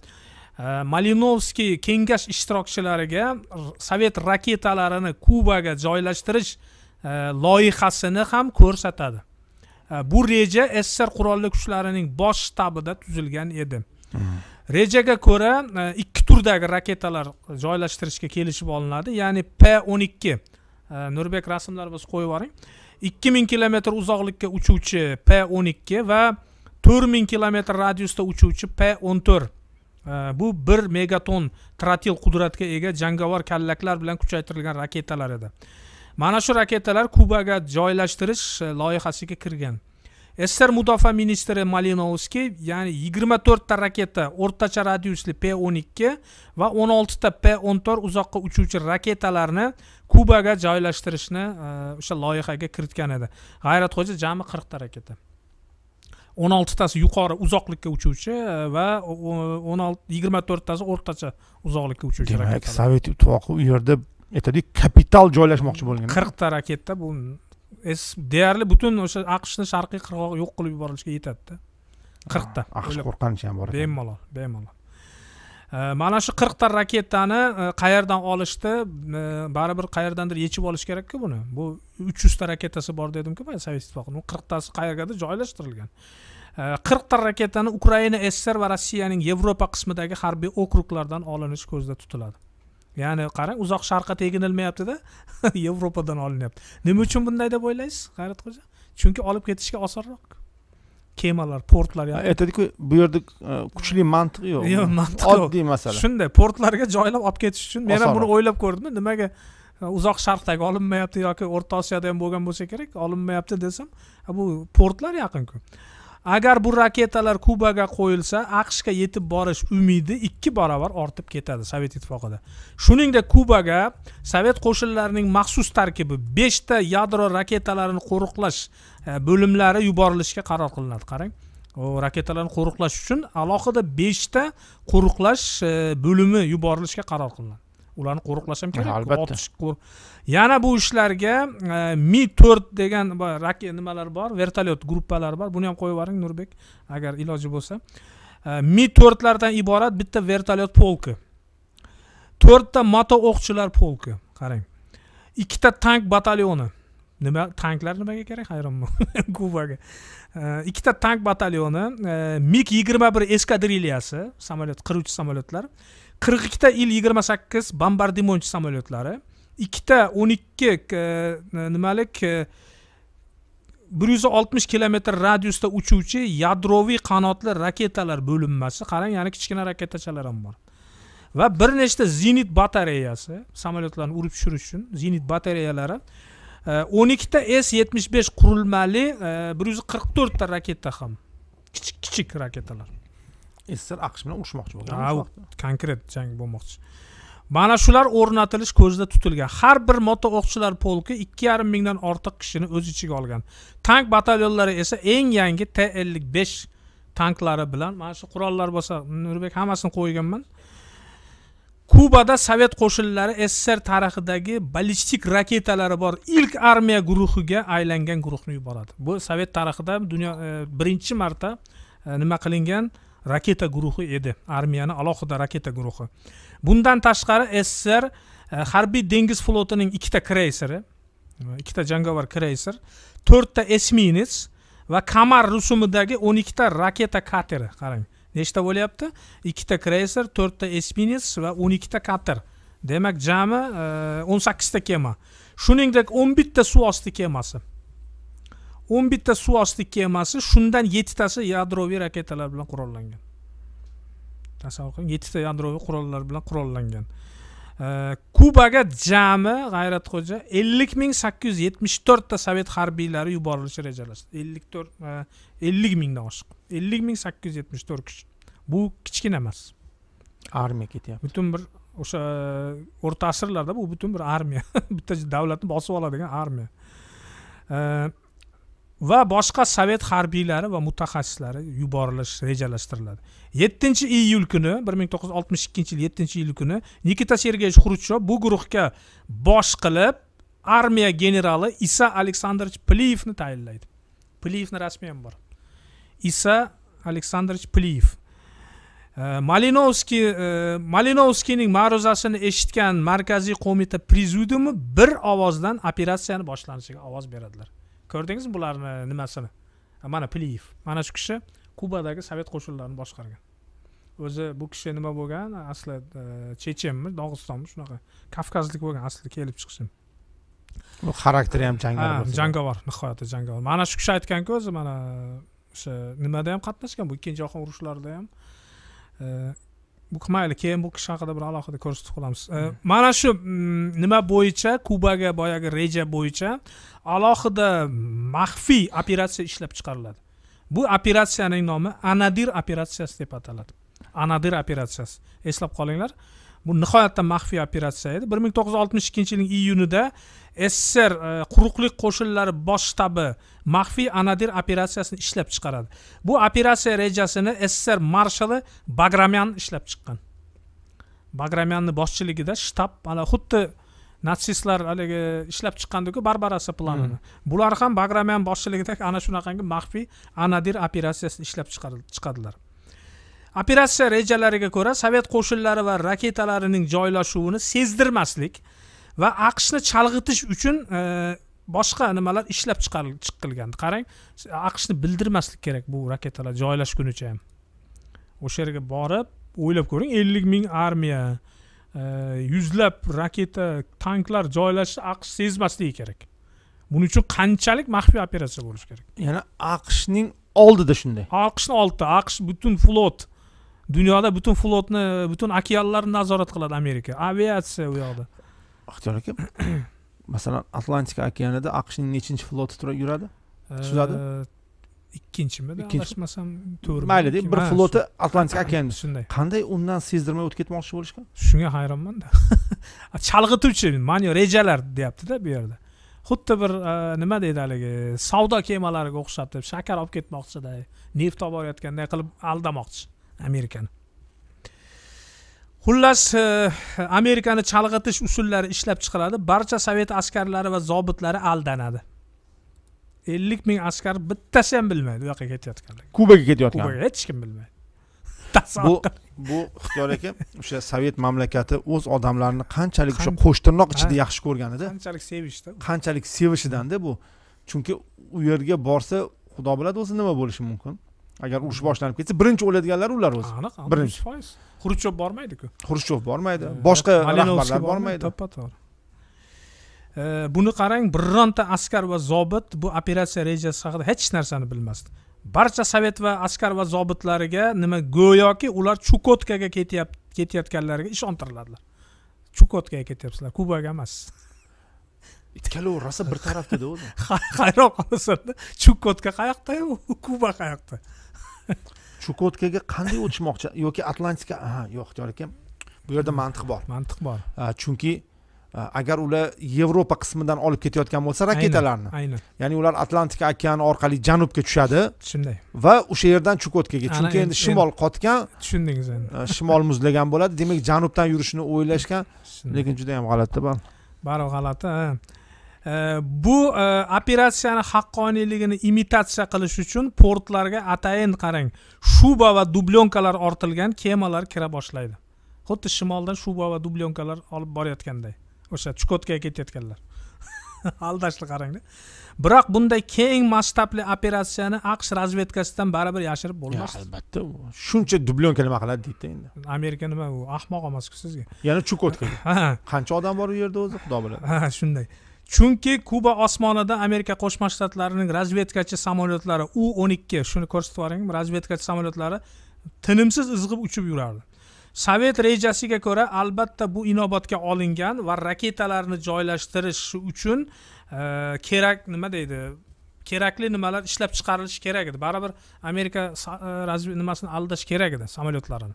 B: malinovskiy kengash ishtirokchilariga sovet raketalarini kubaga joylashtirish э, loyihasini ham ko'rsatadi э, bu reja ssr qurolli kuchlarining bosh shtabida tuzilgan edi mm-hmm. rejaga ko'ra ikki turdagi raketalar joylashtirishga kelishib olinadi ya'ni p o'n ikki nurbek rasmlarni biz qo'yib yuboring ikki ming kilometr uzoqlikka uchuvchi p o'n ikki va to'rt ming kilometr radiusda uchuvchi p o'n to'rt bu bir megaton trotil qudratga ega jangovar kallaklar bilan kuchaytirilgan raketalar edi mana shu raketalar kubaga joylashtirish e, loyihasiga kirgan sssr mudofaa ministri malinovskiy ya'ni yigirma to'rtta raketa o'rtacha radiusli p o'n ikki va o'n oltita p o'n to'rt uzoqqa uchuvchi raketalarni kubaga joylashtirishni e, o'sha loyihaga kiritgan edi g'ayratxo'ja jami qirqta raketa o'n oltitasi yuqori uzoqlikka uchuvchi e, va o'n olti yigirma to'rttasi o'rtacha uzoqlikka uchuvchi demak sovet
A: ittifoqi u yerda aytaylik kapital joylashmoqchi bo'lgan
B: qirqta raketa bu deyarli butun o'sha aqshni sharqiy qirg'og'i yo'q qilib yuborilishiga yetadida qirqta ah, aqsh qo'rqqanicha ham bor ekan bemalol bemalol mana shu qirqta raketani e, qayerdan olishdi e, baribir qayerdandir yechib olish kerakku buni bu uch yuzta raketasi bor dedimku man sovet ittifoqini qirqtasi qayergadir joylashtirilgan qirqta raketani ukraina sssr va rossiyaning yevropa qismidagi harbiy okruglardan olinishi ko'zda tutiladi ya'ni qarang uzoq sharqqa teginilmayaptida yevropadan olinyapti nima uchun bunday deb o'ylaysiz g'ayratxo'ja chunki olib ketishga osonroq kemalar portlar aytadiku
A: bu yerda e, kuchli mantiq yo'q yo'q mantiq yo'q oddiy masala
B: shunday portlarga joylab olib ketish uchun men ham buni o'ylab ko'rdim nimaga e, uzoq sharqdagi olinmayapti yoki o'rta osiyoda ham bo'lgan bo'lsa kerak olinmayapti desam bu portlar yaqinku agar bu raketalar kubaga qo'yilsa aqshga yetib borish umidi ikki barobar ortib ketadi sovet ittifoqida shuningdek kubaga sovet qo'shinlarining maxsus tarkibi beshta yadro raketalarini qo'riqlash e, bo'limlari yuborilishga qaror qilinadi qarang raketalarni qo'riqlash uchun alohida beshta qo'riqlash e, bo'limi yuborilishga qaror qilinadi ularni qo'riqlash ham kerak albatta yana bu ishlarga e, mi to'rt degan raket nimalar bor vertolyot gruppalari bor buni ham qo'yib yuboring nurbek agar iloji bo'lsa e, mi to'rtlardan iborat bitta vertolyot polki to'rtta moto o'qchilar polki qarang ikkita tank batalyoni nima tanklar nimaga kerak hayronman kubaga e, ikkita tank batalyoni mig yigirma bir eskadrilyasi samolyot qiruvchi samolyotlar qirq ikkita il yigirma sakkiz bombardimonchi samolyotlari ikkita o'n ikki e, nimalik e, bir yuz oltmish kilometr radiusda uchuvchi yadroviy qanotli raketalar bo'linmasi qarang yana kichkina raketachalar ham bor va bir nechta zenit batareyasi samolyotlarni urib tushirish uchun zenit batareyalari e, o'n ikkita s yetmish besh qurilmali bir yuz qirq to'rtta raketa ham kichik kichik raketalar ssr aqsh bilan urushmoqchi bo'lgan konkret jang bo'lmoqchi mana shular o'rnatilish ko'zda tutilgan har bir moto o'qchilar polki ikki yarim mingdan ortiq kishini o'z ichiga olgan tank batalyonlari esa eng yangi t ellik besh tanklari bilan mana shu qurollar bo'lsa nurbek hammasini qo'yganman kubada sovet qo'shinlari sssr tarixidagi ballistik raketalari bor ilk armiya guruhiga aylangan guruhni yuboradi bu sovet tarixida dunyo e, birinchi marta e, nima qilingan raketa guruhi edi armiyani alohida raketa guruhi bundan tashqari sssr e, harbiy dengiz flotining ikkita kreyseri e, ikkita jangovar kreyser to'rtta esminets va kamar rusumidagi o'n ikkita raketa kateri qarang nechta bo'lyapti ikkita kreyser to'rtta esminets va o'n ikkita kater demak jami e, o'n ta sakkizta kema shuningdek o'n bitta suv osti kemasi o'n bitta suv osti kemasi shundan yettitasi yadroviy raketalar bilan qurollangan tasavvur qiling yettita yadroviy qurollar bilan qurollangan kubaga jami g'ayratxo'ja ellik ming sakkiz yuz yetmish to'rtta sovet harbiylari yuborilishi rejalashtirilgan ellik to'rt e, ellik mingdan oshiq ellik ming sakkiz yuz yetmish to'rt kishi bu kichkina emas armiya ketyapti butun bir o'sha e, o'rta asrlarda bu butun bir armiya bitta davlatni bosib oladigan armiya va boshqa sovet harbiylari va mutaxassislari yuborilish rejalashtiriladi yettinchi iyul kuni bir ming to'qqiz yuz oltmish ikkinchi yil yettinchi iyul kuni nikita sergeyevich xrushchov bu guruhga bosh qilib armiya generali isa aleksandrovich pliyevni tayinlaydi pliyevni rasmi ham bor isa aleksandrovich pliyev e, malinovskiy e, malinovskiyning ma'ruzasini eshitgan markaziy qo'mita prezidiumi bir ovozdan operatsiyani boshlanishiga ovoz beradilar ko'rdingizmi bularni nimasini mana pliyev mana shu kishi kubadagi sovet qo'shinlarini boshqargan o'zi bu kishi nima bo'lgan asli e, chechenmi dog'istonmi shunaqa kavkazlik bo'lgan asli kelib chiqishi
A: u xarakteri ham jangovar
B: jangovar nihoyatda jangovar mana shu kishi aytganku o'zi mana o'sha nimada ham qatnashgan bu ikkinchi jahon urushlarida ham e, bu mayli keyin bu kishi haqida bir alohida ko'rsatib qolamiz hmm. mana shu mm, nima bo'yicha kubaga boyagi reja bo'yicha alohida maxfiy operatsiya ishlab chiqariladi bu operatsiyaning nomi anadir operatsiyasi deb ataladi anadir operatsiyasi eslab qolinglar bu nihoyatda maxfiy operatsiya edi bir ming to'qqiz yuz oltmish ikkinchi yilning iyunida sssr e, quruqlik qo'shinlari bosh shtabi maxfiy anadir operatsiyasini ishlab chiqaradi bu operatsiya rejasini sssr marshali bagramyan ishlab chiqqan bagramyanni boshchiligida shtab mana xuddi natsistlar haligi ishlab chiqqandiku barbarasa planini hmm. bular ham bagramyan boshchiligidagi ana shunaqangi maxfiy anadir operatsiyasini ishlab chiqadilar operatsiya rejalariga ko'ra sovet qo'shinlari va raketalarining joylashuvini sezdirmaslik va aqshni chalg'itish uchun e, boshqa nimalar ishlab chiqilgan qarang aqshni bildirmaslik kerak bu raketalar joylashgunicha ham o'sha yerga borib o'ylab ko'ring ellik ming armiya e, yuzlab raketa tanklar joylashsa aqsh sezmasligi kerak buning uchun qanchalik maxfiy operatsiya bo'lishi kerak ya'ni aqshning oldida shunday aqshni oldida aqsh butun flot dunyoda butun flotni butun okeanlarni nazorat qiladi amerika aviatsiya u yoqda
A: ixtiyor aka masalan atlantika okeanida aqshning nechinchi floti turib yuradi suzadi
B: ikkinchimi adashmasam to'rt maylida bir floti
A: atlantika okeanida shunday qanday undan sezdirmay o'tib ketmoqchi
B: bo'lishgan shunga hayronmanda chalg'ituvchi mana rejalar deyaptida bu yerda xuddi bir e, nima deydi haligi savdo kemalariga o'xshab shakar olib ketmoqchida neft olib borayotganday qilib aldamoqchi amerikani xullas e, amerikani chalg'itish usullari ishlab chiqiladi barcha sovet askarlari va zobitlari aldanadi ellik ming askar bittasi ham bilmaydi u yoqqa ketayotganligini kubaga ketayotgan kubaga hech kim bilmaydi bu bu
A: ixtiyor aka o'sha sovet mamlakati o'z odamlarini qanchalik o'sha qo'shtirnoq ichida yaxshi ko'rganida
B: qanchalik sevishda
A: qanchalik sevishidanda bu chunki u yerga borsa xudo biladi o'zi nima bo'lishi mumkin agar urush boshlanib ketsa birinchi o'ladiganlar ular o'zi aniq birinchi
B: foiz xrushchov bormaydiku
A: xrushchov bormaydi boshqa rahbarlar bormaydi to'ppa
B: to'g'ri buni qarang bironta askar va zobit bu operatsiya rejasi haqida hech narsani bilmasdi barcha sovet va askar va zobitlariga nima go'yoki ular chukotkaga ketyapti ketayotganlariga ishontiriladilar chukotkaga ketyapsizlar kubaga emas ikkalovi rosa bir tarafdada o'zi hayron qolasanda chukotka u kuba qayoqda
A: chukotkaga qanday o'tishmoqchi yoki atlantika ha yo'q ixtiyor aka bu yerda hmm. mantiq bor mantiq bor chunki agar ular yevropa qismidan olib ketayotgan bo'lsa raketalarni aynan ya'ni ular atlantika okeani orqali janubga tushadi shunday va o'sha yerdan chukotkaga chunki endi shimol qotgan tushundingiz endi shimol muzlagan bo'ladi demak janubdan yurishni o'ylashgan lekin juda yam g'alati bu
B: baribir g'alati bu operatsiyani haqqoniyligini imitatsiya qilish uchun portlarga atayin qarang shuba va dublyonkalar ortilgan kemalar kira boshlaydi xuddi shimoldan shuba va dublyonkalar olib borayotganday o'sha chukotkaga ketayotganlar aldashni qarangda biroq bunday keng masshtabli operatsiyani aqsh razvedkasidan baribir yashirib bo'lmasdi albatta
A: shuncha dublyonka nima qiladi deydida endi
B: amerika nima u ahmoq emasku sizga
A: yana chukotka ha qancha odam bor u yerda o'zi xudo biladi ha shunday
B: chunki kuba osmonida amerika qo'shma shtatlarining razvedkachi samolyotlari u o'n ikki shuni ko'rsatib yuboring razvedkachi samolyotlari tinimsiz izg'ib uchib yurardi sovet rejasiga ko'ra albatta bu inobatga olingan va raketalarni joylashtirish uchun e, kerak nima deydi kerakli nimalar ishlab chiqarilishi kerak edi baribir amerika e, nimasini aldash kerak edi samolyotlarini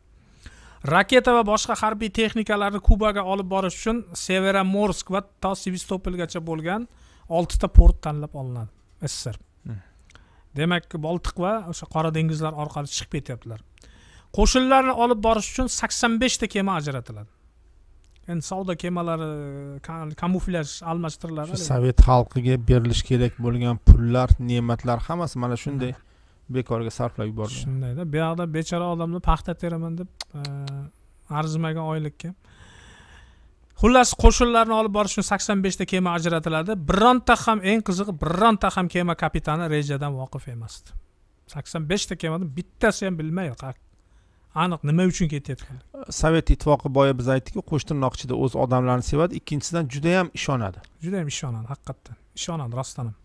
B: raketa va boshqa harbiy texnikalarni kubaga olib borish uchun severomorsk va to sevistopolgacha bo'lgan oltita port tanlab olinadi sssr hmm. demak boltiq va o'sha qora dengizlar orqali chiqib ketyaptilar qo'shinlarni olib borish uchun sakson beshta kema ajratiladi endi savdo kemalari kamuflyaj almashtiriladi sovet
A: xalqiga berilishi kerak bo'lgan pullar ne'matlar hammasi mana shunday bekorga sarflab yuborgan shundayda
B: bu yoqda bechora odamni paxta teraman deb e, arzimagan oylikka xullas qo'shinlarni olib borish uchun sakson beshta kema ajratiladi bironta ham eng qizig'i bironta ham kema kapitani rejadan voqif emasdi sakson beshta kemadan bittasi ham bilmaydi aniq nima uchun ketayotgan
A: sovet ittifoqi boya biz aytdikku qo'shtirnoqchida o'z odamlarini sevadi ikkinchisidan judayam ishonadi
B: judayam ishonadi haqiqatdan ishonadi rostdan ham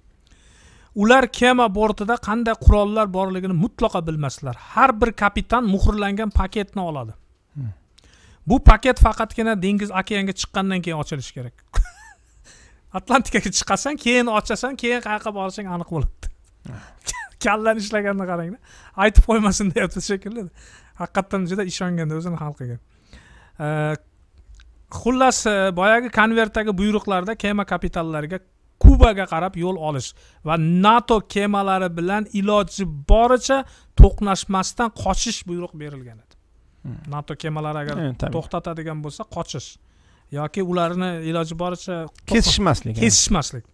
B: ular kema bortida qanday qurollar borligini mutlaqo bilmasdilar har bir kapitan muhrlangan paketni oladi hmm. bu paket faqatgina dengiz okeanga chiqqandan keyin ochilishi kerak atlantikaga chiqasan keyin ochasan keyin qayerqa borishing aniq bo'ladi kallani ishlaganini qarangda aytib qo'ymasin deyapti shekilli haqiqatdan juda ishonganda o'zini xalqiga xullas boyagi konvertdagi buyruqlarda kema kapitanlariga kubaga qarab yo'l olish va nato kemalari bilan iloji boricha to'qnashmasdan qochish buyruq berilgan edi hmm. nato kemalari agar eh, to'xtatadigan bo'lsa qochish yoki ularni iloji boricha kesishmaslik eh. kesishmaslik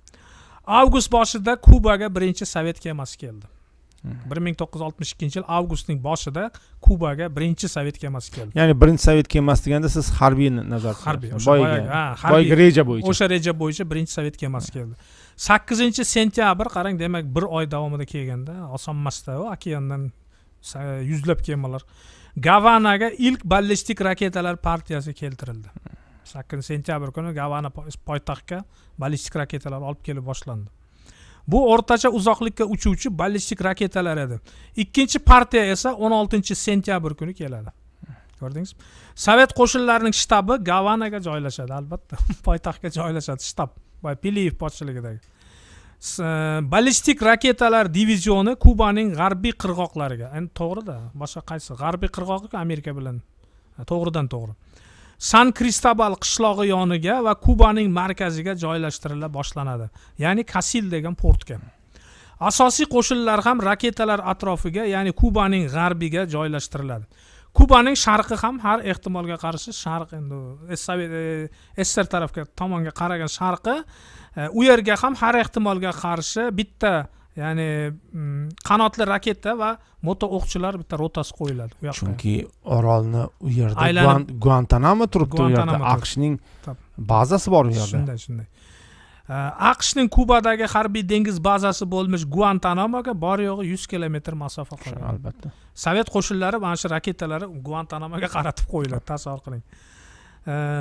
B: avgust boshida kubaga birinchi sovet kemasi keldi bir ming to'qqiz yuz oltmish ikkinchi yil avgustning boshida kubaga birinchi sovet kemasi keldi
A: ya'ni birinchi sovet kemasi deganda siz harbiy nazar harbiy o'sha boyagi reja bo'yicha o'sha
B: reja bo'yicha birinchi sovet kemasi keldi sakkizinchi sentyabr qarang demak bir oy davomida kelganda osonmasda okeandan yuzlab kemalar gavanaga ilk ballistik raketalar partiyasi keltirildi sakkizinchi sentyabr kuni gavana poytaxtga ballistik raketalar olib kelib boshlandi bu o'rtacha uzoqlikka uchuvchi ballistik raketalar edi ikkinchi partiya esa 16 sentyabr kuni keladi ko'rdingizmi sovet qo'shinlarining shtabi gavanaga joylashadi albatta poytaxtga joylashadi shtab boy piliyev boshchiligidagi e, ballistik raketalar divizioni kubaning g'arbiy qirg'oqlariga endi to'g'rida boshqa qaysi g'arbiy qirg'oq amerika bilan e, to'g'ridan to'g'ri san kristobal qishlog'i yoniga va kubaning markaziga joylashtirila boshlanadi ya'ni kasil degan portga asosiy qo'shinlar ham raketalar atrofiga ya'ni kubaning g'arbiga joylashtiriladi kubaning sharqi ham har ehtimolga qarshi sharq endi ssr e, tarafga tomonga qaragan sharqi e, u yerga ham har ehtimolga qarshi bitta ya'ni mm, qanotli raketa va moto o'qchilar bitta rotasi qo'yiladi u yoqqa
A: chunki orolni u yerda aylanib guantanamo turibdi u yerda aqshning bazasi bor u yerda shunday
B: shunday aqshning kubadagi harbiy dengiz bazasi bo'lmish guantanamoga bor yo'g'i yuz kilometr masofa qolgan albatta sovet qo'shinlari mana shu raketalari guantanamoga qaratib qo'yiladi tasavvur qiling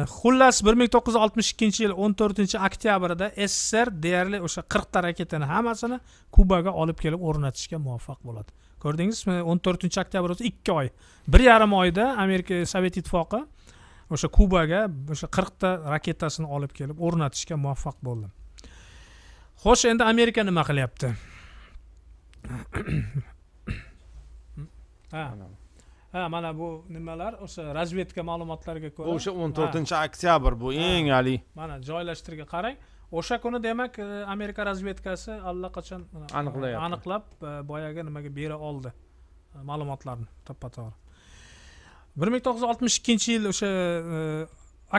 B: xullas bir ming to'qqiz yuz oltmish ikkinchi yil o'n to'rtinchi oktyabrda sssr deyarli o'sha qirqta raketani hammasini kubaga olib kelib o'rnatishga muvaffaq bo'ladi ko'rdingizmi o'n to'rtinchi oktyabr o'zi ikki oy bir yarim oyda amerika sovet ittifoqi o'sha kubaga o'sha qirqta raketasini olib kelib o'rnatishga muvaffaq bo'ldi xo'sh endi amerika nima qilyapti ha ha mana bu nimalar o'sha razvedka ma'lumotlariga ko'ra o'sha o'n to'rtinchi
A: oktyabr bu eng haligi
B: mana joylashtirga qarang o'sha kuni demak e, amerika razvedkasi allaqachon aniqlayapti aniqlab e, boyagi nimaga bera oldi e, ma'lumotlarni to'ppa to'g'ri bir ming to'qqiz yuz oltmish ikkinchi yil o'sha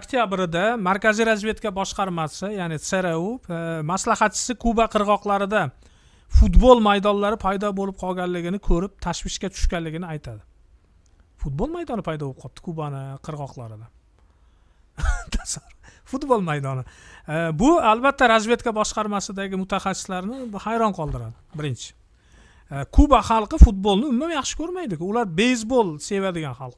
B: oktyabrida markaziy razvedka boshqarmasi ya'ni sru maslahatchisi kuba qirg'oqlarida futbol maydonlari paydo bo'lib qolganligini ko'rib tashvishga tushganligini aytadi futbol maydoni paydo bo'lib qolibdi kubani qirg'oqlarida futbol maydoni bu albatta razvedka boshqarmasidagi mutaxassislarni hayron qoldiradi birinchi kuba xalqi futbolni umuman yaxshi ko'rmaydiku ular beysbol sevadigan xalq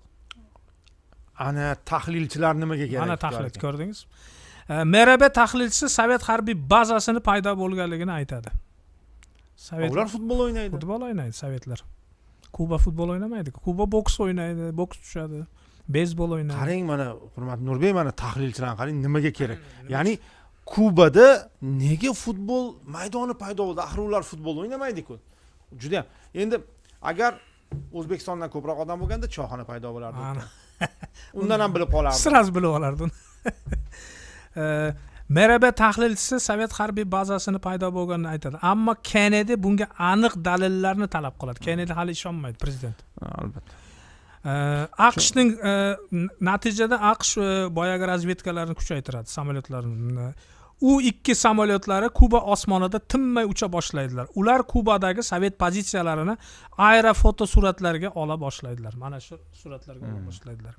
B: ana tahlilchilar nimaga kerak ana tahlil ko'rdingizmi merabe tahlilchisi sovet harbiy bazasini paydo bo'lganligini aytadi sovet ular futbol o'ynaydi futbol o'ynaydi sovetlar kuba futbol o'ynamaydi kuba boks o'ynaydi boks tushadi beysbol o'ynaydi qarang mana
A: hurmatli nurbek mana tahlilchilarni qarang nimaga kerak ya'ni kubada nega futbol maydoni paydo bo'ldi axir ular futbol o'ynamaydiku yam endi agar o'zbekistondan ko'proq odam bo'lganda choyxona paydo bo'lardi
B: undan ham bilib qolardi сразу bilib olardi mrb tahlilchisi sovet harbiy bazasini paydo bo'lganini aytadi ammo kennedi bunga aniq dalillarni talab qiladi hmm. kennedi hali ishonmaydi prezident albatta aqshning e, natijada aqsh e, boyagi razvedkalarni kuchaytiradi samolyotlarni u ikki samolyotlari kuba osmonida tinmay ucha boshlaydilar ular kubadagi sovet pozitsiyalarini aerofoto suratlarga ola boshlaydilar mana shu suratlarga ola hmm. boshlaydilar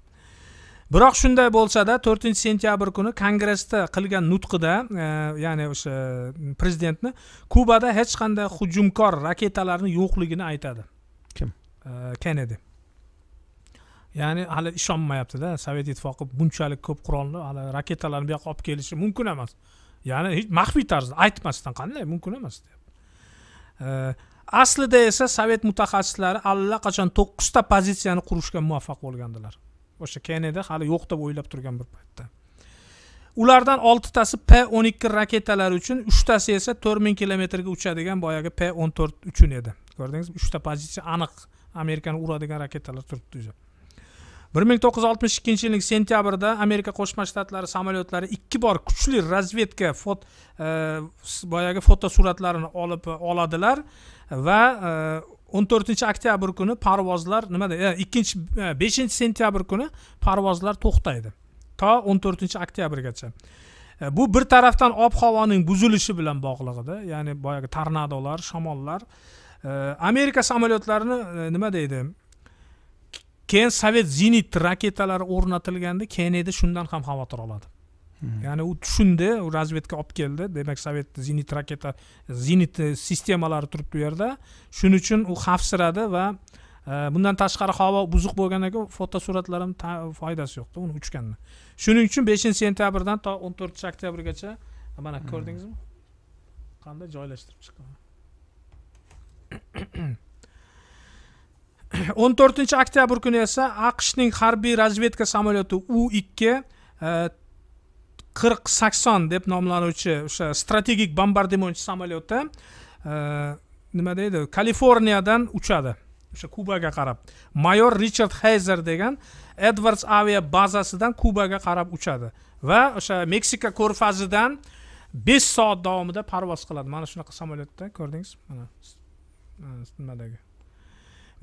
B: biroq shunday bo'lsada to'rtinchi sentyabr kuni kongressda qilgan nutqida e, ya'ni o'sha e, prezidentni kubada hech qanday hujumkor raketalarni yo'qligini aytadi kim e, kennedi ya'ni hali ishonmayaptida sovet ittifoqi bunchalik ko'p qurolni hali raketalarni bu yoqqa olib kelishi mumkin emas ya'ni hech maxfiy tarzda aytmasdan qanday mumkin emas deyapti e, aslida esa sovet mutaxassislari allaqachon to'qqizta pozitsiyani qurishga muvaffaq bo'lgandilar o'sha kennedi hali yo'q deb o'ylab turgan bir paytda ulardan oltitasi p o'n ikki raketalari uchun uchtasi esa to'rt ming kilometrga uchadigan boyagi p o'n to'rt uchun edi ko'rdingizmi uchta pozitsiya aniq amerikani uradigan raketalar turibdi o'zi bir ming to'qqiz yuz oltmish ikkinchi yilning sentyabrida amerika qo'shma shtatlari samolyotlari ikki bor kuchli razvedka fot e, boyagi fotosuratlarini olib oladilar va e, o'n to'rtinchi oktyabr kuni parvozlar nimada e, ikkinchi e, beshinchi sentyabr kuni parvozlar to'xtaydi to o'n to'rtinchi oktyabrgacha e, bu bir tarafdan ob havoning buzilishi bilan bog'liqda ya'ni boyagi tornadolar shamollar amerika samolyotlarini nima deydi keyin sovet zenit raketalari o'rnatilganda kennedi shundan ham xavotir oladi Hmm. ya'ni u tushundi u razvedka olib keldi demak sovet zenit raketa zenit eh, sistemalari turibdi u yerda shuning uchun u xavfsiradi va eh, bundan tashqari havo buzuq bo'lgan ekan fotosuratlar ham foydasi yo'qda uni uchganni shuning uchun beshinchi sentyabrdan to o'n to'rtinchi oktyabrgacha eh, mana hmm. ko'rdingizmi qanday joylashtirib chiqqan o'n to'rtinchi oktyabr kuni esa aqshning harbiy razvedka samolyoti u ikki qirq sakson deb nomlanuvchi o'sha strategik bombardimonchi samolyoti e, nima deydi kaliforniyadan uchadi o'sha kubaga qarab mayor richard hayzer degan edvards avia bazasidan kubaga qarab uchadi va o'sha meksika ko'rfazidan besh soat davomida parvoz qiladi mana shunaqa samolyotda ko'rdingiz mana nimadagi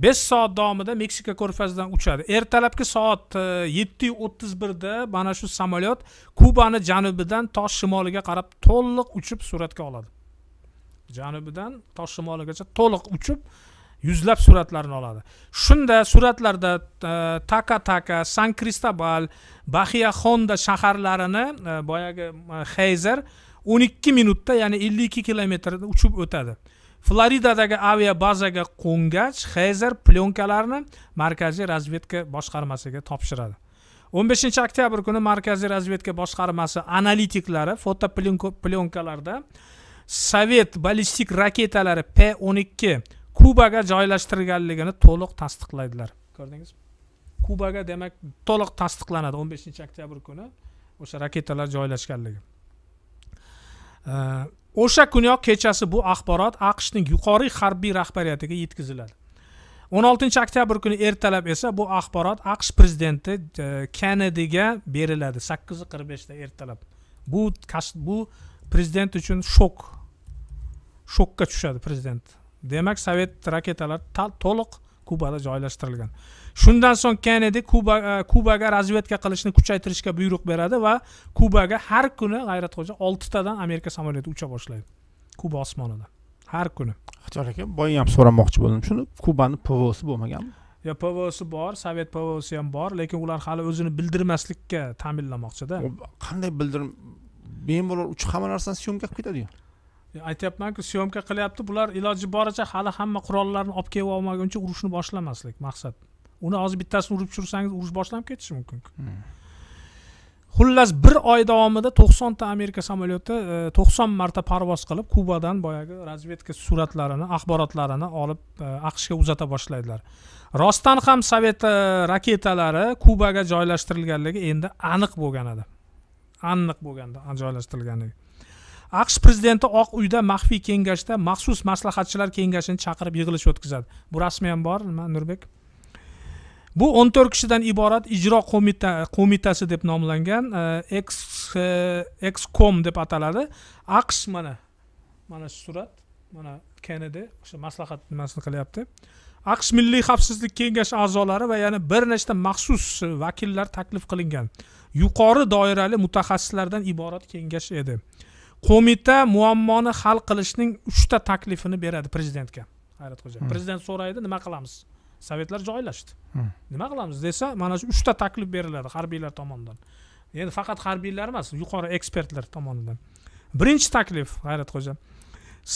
B: besh soat davomida meksika ko'rfazidan uchadi ertalabki soat 7:31 e, da mana shu samolyot kubani janubidan tosh shimoliga qarab to'liq uchib suratga oladi janubidan tosh shimoligacha to'liq uchib yuzlab suratlarni oladi shunda suratlarda e, taka taka san kristobal baxiya honda shaharlarini e, boyagi heyzer 12 minutda ya'ni 52 ikki kilometrda uchib o'tadi floridadagi aviabazaga qo'ngach xeyzer plyonkalarni markaziy razvedka boshqarmasiga topshiradi o'n beshinchi oktyabr kuni markaziy razvedka boshqarmasi analitiklari plyonkalarda sovet ballistik raketalari p o'n ikki kubaga joylashtirilganligini to'liq tasdiqlaydilar ko'rdingizmi kubaga demak to'liq tasdiqlanadi o'n beshinchi oktyabr kuni o'sha raketalar joylashganligi o'sha kuniyoq kechasi bu axborot aqshning yuqori harbiy rahbariyatiga yetkaziladi o'n oltinchi oktyabr kuni ertalab esa bu axborot aqsh prezidenti e, kennediga beriladi sakkiz qirq beshda ertalab bu bu prezident uchun shok shokka tushadi prezident demak sovet raketalari to'liq kubada joylashtirilgan shundan so'ng kennedi kuba e, kubaga razvedka qilishni kuchaytirishga buyruq beradi va kubaga har kuni g'ayratxo'ja oltitadan amerika samolyoti ucha boshlaydi kuba osmonida har kuni ixtiyor aka boya ham so'ramoqchi bo'ldim shuni kubani pvosi bo'lmaganmi yo pvosi bor sovet pvosi ham bor lekin ular hali o'zini bildirmaslikka ta'minlamoqchida qanday bildir bemalol uch hamma narsani syomka qilib ketadiyu aytyapmanku syomka qilyapti bular iloji boricha hali hamma qurollarni olib kelib olmaguncha urushni boshlamaslik maqsad uni hozir bittasini urib tushirsangiz urush boshlanib ketishi mumkin hmm. xullas bir oy davomida to'qsonta amerika samolyoti e, to'qson marta parvoz qilib kubadan boyagi razvedka suratlarini axborotlarini olib e, aqshga uzata boshlaydilar rostdan ham sovet e, raketalari kubaga joylashtirilganligi endi aniq bo'lgan edi aniq bo'lganda joylashtirilganligi aqsh prezidenti oq uyda maxfiy kengashda maxsus maslahatchilar kengashini chaqirib yig'ilish o'tkazadi bu rasmi ham bor nima nurbek bu o'n to'rt kishidan iborat ijro qo'mita qo'mitasi deb nomlangan ekskom e, deb ataladi aqsh mana mana shu surat mana kennedi o'sha maslahat nimasini qilyapti aqsh milliy xavfsizlik kengashi a'zolari va yana bir nechta maxsus vakillar taklif qilingan yuqori doirali mutaxassislardan iborat kengash edi qo'mita muammoni hal qilishning uchta taklifini beradi prezidentga hayratxo'ja hmm. prezident so'raydi nima qilamiz sovetlar joylashdi hmm. nima qilamiz desa mana shu uchta taklif beriladi harbiylar tomonidan endi faqat harbiylar emas yuqori ekspertlar tomonidan birinchi taklif g'ayratxo'ja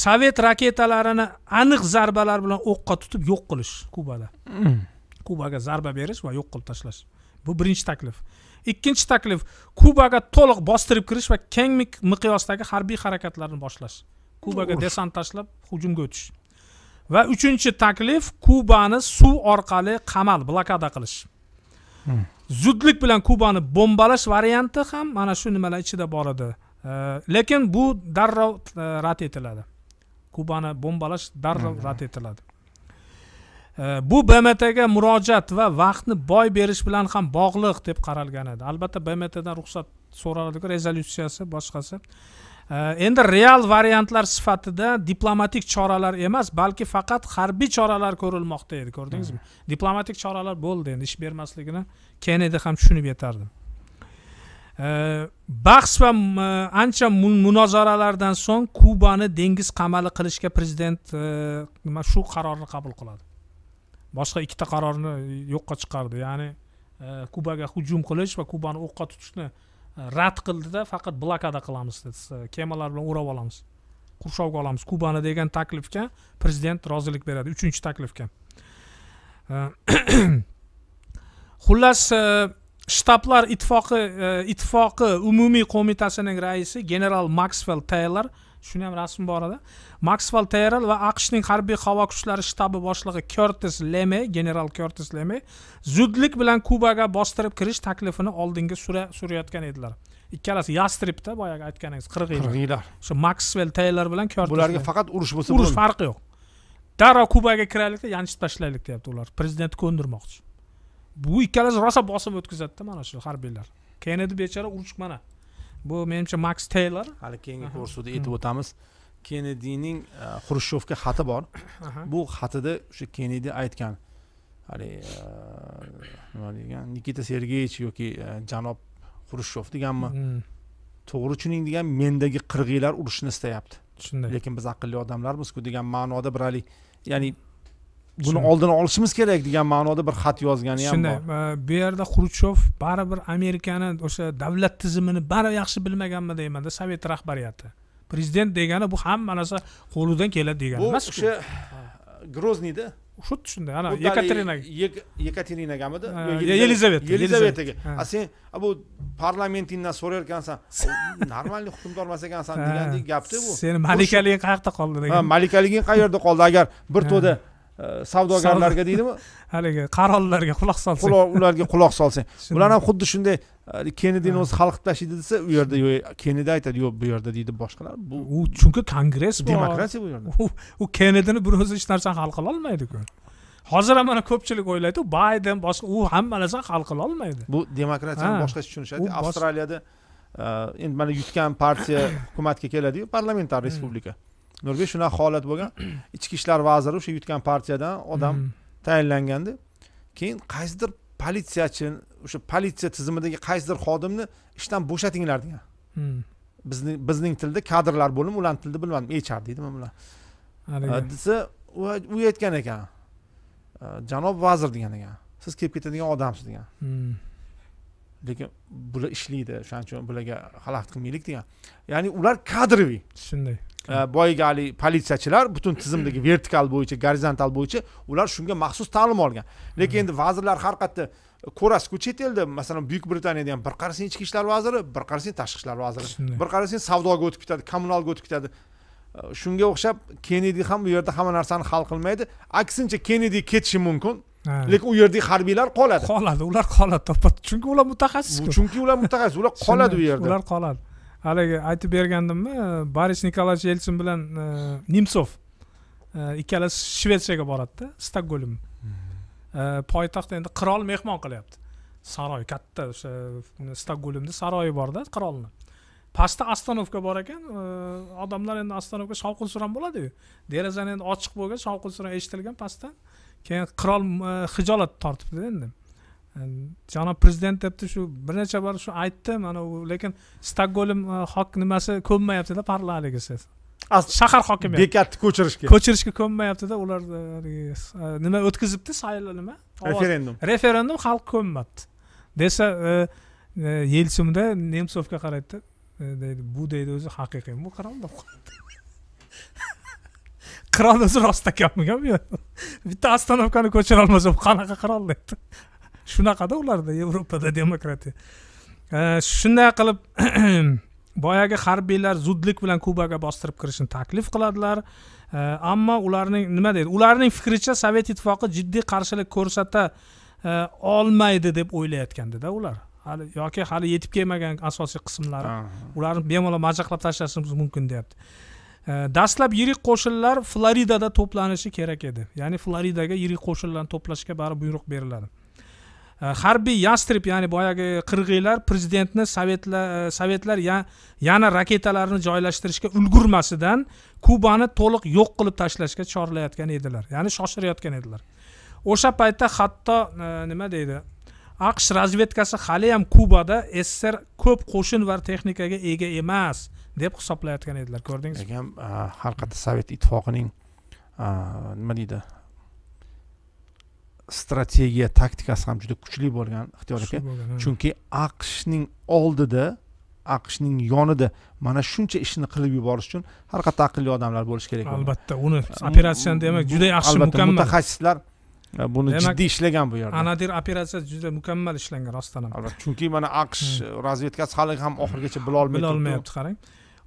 B: sovet raketalarini aniq zarbalar bilan o'qqa tutib yo'q qilish kubada hmm. kubaga zarba berish va yo'q qilib tashlash bu birinchi taklif ikkinchi taklif kubaga to'liq bostirib kirish va keng miqyosdagi harbiy harakatlarni boshlash kubaga desant tashlab hujumga o'tish va uchinchi taklif kubani suv orqali qamal blokada qilish hmm. zudlik bilan kubani bombalash varianti ham mana shu nimalar ichida bor edi lekin bu darrov e, rad etiladi kubani bombalash darrov hmm. rad etiladi bu bmtga murojaat va vaqtni boy berish bilan ham bog'liq deb qaralgan edi albatta bmtdan ruxsat so'raladi rezolyutsiyasi boshqasi Э, endi real variantlar sifatida diplomatik choralar emas balki faqat harbiy choralar ko'rilmoqda edi ko'rdingizmi hmm. diplomatik choralar bo'ldi endi ish bermasligini kennedi ham tushunib yetardi bahs va e, ancha munozaralardan so'ng kubani dengiz qamali qilishga prezident e, nima shu qarorni qabul qiladi boshqa ikkita qarorni yo'qqa chiqardi ya'ni e, kubaga hujum qilish va kubani o'qqa tutishni rad qildida faqat blokada qilamiz dedi e, kemalar bilan o'rab olamiz qurshovga olamiz kubani degan taklifga prezident rozilik beradi uchinchi taklifga e, xullas e, shtablar ittifoqi ittifoqi umumiy qo'mitasining raisi general maksvel taylor shuni ham rasmi bor edi maksval terrel va aqshning harbiy havo kuchlari shtabi boshlig'i kertis leme general kertis leme zudlik bilan kubaga bostirib kirish taklifini oldinga surayotgan edilar ikkalasi yastribda boyagi aytganingiz qirq yil qirq yillar o'sha maksvel taylor bilan kertis bularga faqat urush bo'lsa urush farqi yo'q darrov kubaga kiraylikda yanchib tashlaylik deyapti ular prezidentni ko'ndirmoqchi bu ikkalasi rosa bosib o'tkazadida mana shu harbiylar kennedi bechora urush mana bu menimcha maks taylor hali keyingi kursuda hmm. aytib o'tamiz
A: kennedining e, xrushchevga xati bor bu xatida o'sha kennedi aytgan haligi e, nima degan nikita sergeyevich yoki e, janob xrushchev deganmi hmm. to'g'ri tushuning degan mendagi qirg'iylar urushni istayapti shunday lekin biz aqlli odamlarmizku degan ma'noda bir haligi ya'ni hmm. buni oldini olishimiz kerak degan ma'noda bir xat yozgani ham shunday
B: e, bu yerda xruchov baribir amerikani o'sha davlat tizimini baribir yaxshi bilmaganmi deymanda sovet rahbariyati prezident degani bu hamma narsa qo'lidan keladi degani emas o'sha
A: grozniyda xuddi shunday ana yekaterinaga yekaterinagamidi yelizaveta yelizavetaga a sen bu parlamentingdan so'rar ekansan нормальный hukmdormas ekansan degandek gapda bu seni malikaliging
B: qayoqda qoldi degan
A: malikaliging qayerda qoldi agar bir to'da savdogarlarga deydimi
B: haligi qarollarga quloq solsang ularga quloq solsang ular ham
A: xuddi shunday e, kennedini o'zi xalq tashlaydi desa u yerda yo'q kennedi aytadi yo'q bu yerda deydi boshqalar
B: bu u chunki kongress demokratiya bu yerda u kennedini bir o'zi hech narsani hal qila olmaydiku hozir ham mana ko'pchilik o'ylaydi bayden boshqa u hamma narsani hal qila olmaydi bu demokratiyani boshqacha tushunishadi
A: avstraliyada e, endi mana yutgan partiya hukumatga keladiyu parlamentar hmm. respublika nurbek shunaqa holat bo'lgan ichki ishlar vaziri o'sha yutgan partiyadan odam mm-hmm. tayinlangandi keyin qaysidir politsiyachi o'sha politsiya tizimidagi qaysidir xodimni ishdan bo'shatinglar degan mm. bizning bizning tilda kadrlar bo'limi ularni tilida bilmadim hr deydimi bular desa u aytgan ekan e, janob vazir degan ekan siz kelib ketadigan odamsiz degan mm. lekin bular ishlaydi o'shaning uchun bularga xalaqit qilmaylik degan ya'ni ular kadroviy shunday Э, boyagi politsiyachilar butun tizimdagi vertikal bo'yicha gorizontal bo'yicha ular shunga maxsus ta'lim olgan lekin endi vazirlar har qayerda e, ko'rasiz-ku chet elda masalan buyuk britaniyada ham bir qarasang ichki ishlar vaziri bir qarasang tashqi ishlar vaziri bir qarasang savdoga o'tib ketadi kommunalga o'tib ketadi e, shunga o'xshab kennedi ham bu yerda hamma narsani hal qilmaydi aksincha kennedi ketishi mumkin
B: lekin u yerdagi harbiylar qoladi qoladi ular qoladi chunki ular mutaxassis chunki ular mutaxassis ular qoladi u yerda ular qoladi haligi aytib bergandimmi boris nikolayevich yelsin bilan e, nemsov e, ikkalasi shvetsiyaga boradida stokgolm hmm. e, poytaxt endi qirol mehmon qilyapti saroy katta o'sha stokgolmni saroyi borda qirolni pastda ostanovka bor ekan odamlar endi ostanovka shovqin suron bo'ladiyu derazani endi ochiq bo'lgan shovqin suron eshitilgan pastdan keyin qirol hijolat tortibdi endi janob prezident debdi shu bir necha bor shu aytdi mana u lekin stokgolm hok e, nimasi ko'nmayaptida parlamentga shahar hokimi bekatni ko'chirishga ko'chirishga ko'nmayaptida ular e, e, nima o'tkazibdi saylov nima referendum referendum xalq ko'nmabdi desa yelsinda nemsovga qaraydida deydi bu deydi o'zi haqiqiy bu qirolda qiron o'zi rostakammigami bitta ostanovkani ko'chira olmasa bu qanaqa qirol deydi shunaqada ularda yevropada demokratiya shunday qilib boyagi harbiylar zudlik bilan kubaga bostirib kirishni taklif qiladilar ammo ularning nima deydi ularning fikricha sovet ittifoqi jiddiy qarshilik ko'rsata e, olmaydi deb o'ylayotgandida ular hali yoki hali yetib kelmagan asosiy qismlari ularni bemalol majaqlab tashlashimiz mumkin deyapti dastlab yirik qo'shinlar floridada to'planishi kerak edi ya'ni floridaga yirik qo'shinlarni to'plashga baribir buyruq beriladi Э, harbiy yastrib ya'ni boyagi qirg'iylar prezidentni sovetlar sovetlar yana raketalarni joylashtirishga ulgurmasidan kubani to'liq yo'q qilib tashlashga chorlayotgan edilar ya'ni shoshirayotgan edilar o'sha paytda hatto e, nima deydi aqsh razvedkasi hali ham kubada sssr ko'p qo'shin va texnikaga ega emas deb hisoblayotgan edilar ko'rdingizmi lekin e, har
A: sovet ittifoqining e, nima deydi strategiya taktikasi ham juda kuchli bo'lgan ixtiyor aka chunki aqshning oldida aqshning yonida mana shuncha ishni qilib yuborish uchun har haqiqatda aqlli odamlar bo'lishi kerak albatta uni operatsiyani demak juda yaxshi mukammal mutaxassislar e, buni jiddiy ishlagan bu yerda
B: anadir operatsiya juda mukammal ishlangan rostdan ham albatta chunki mana aqsh hmm. razvedkasi hali ham oxirigacha bilolmay bilolmayapti qarang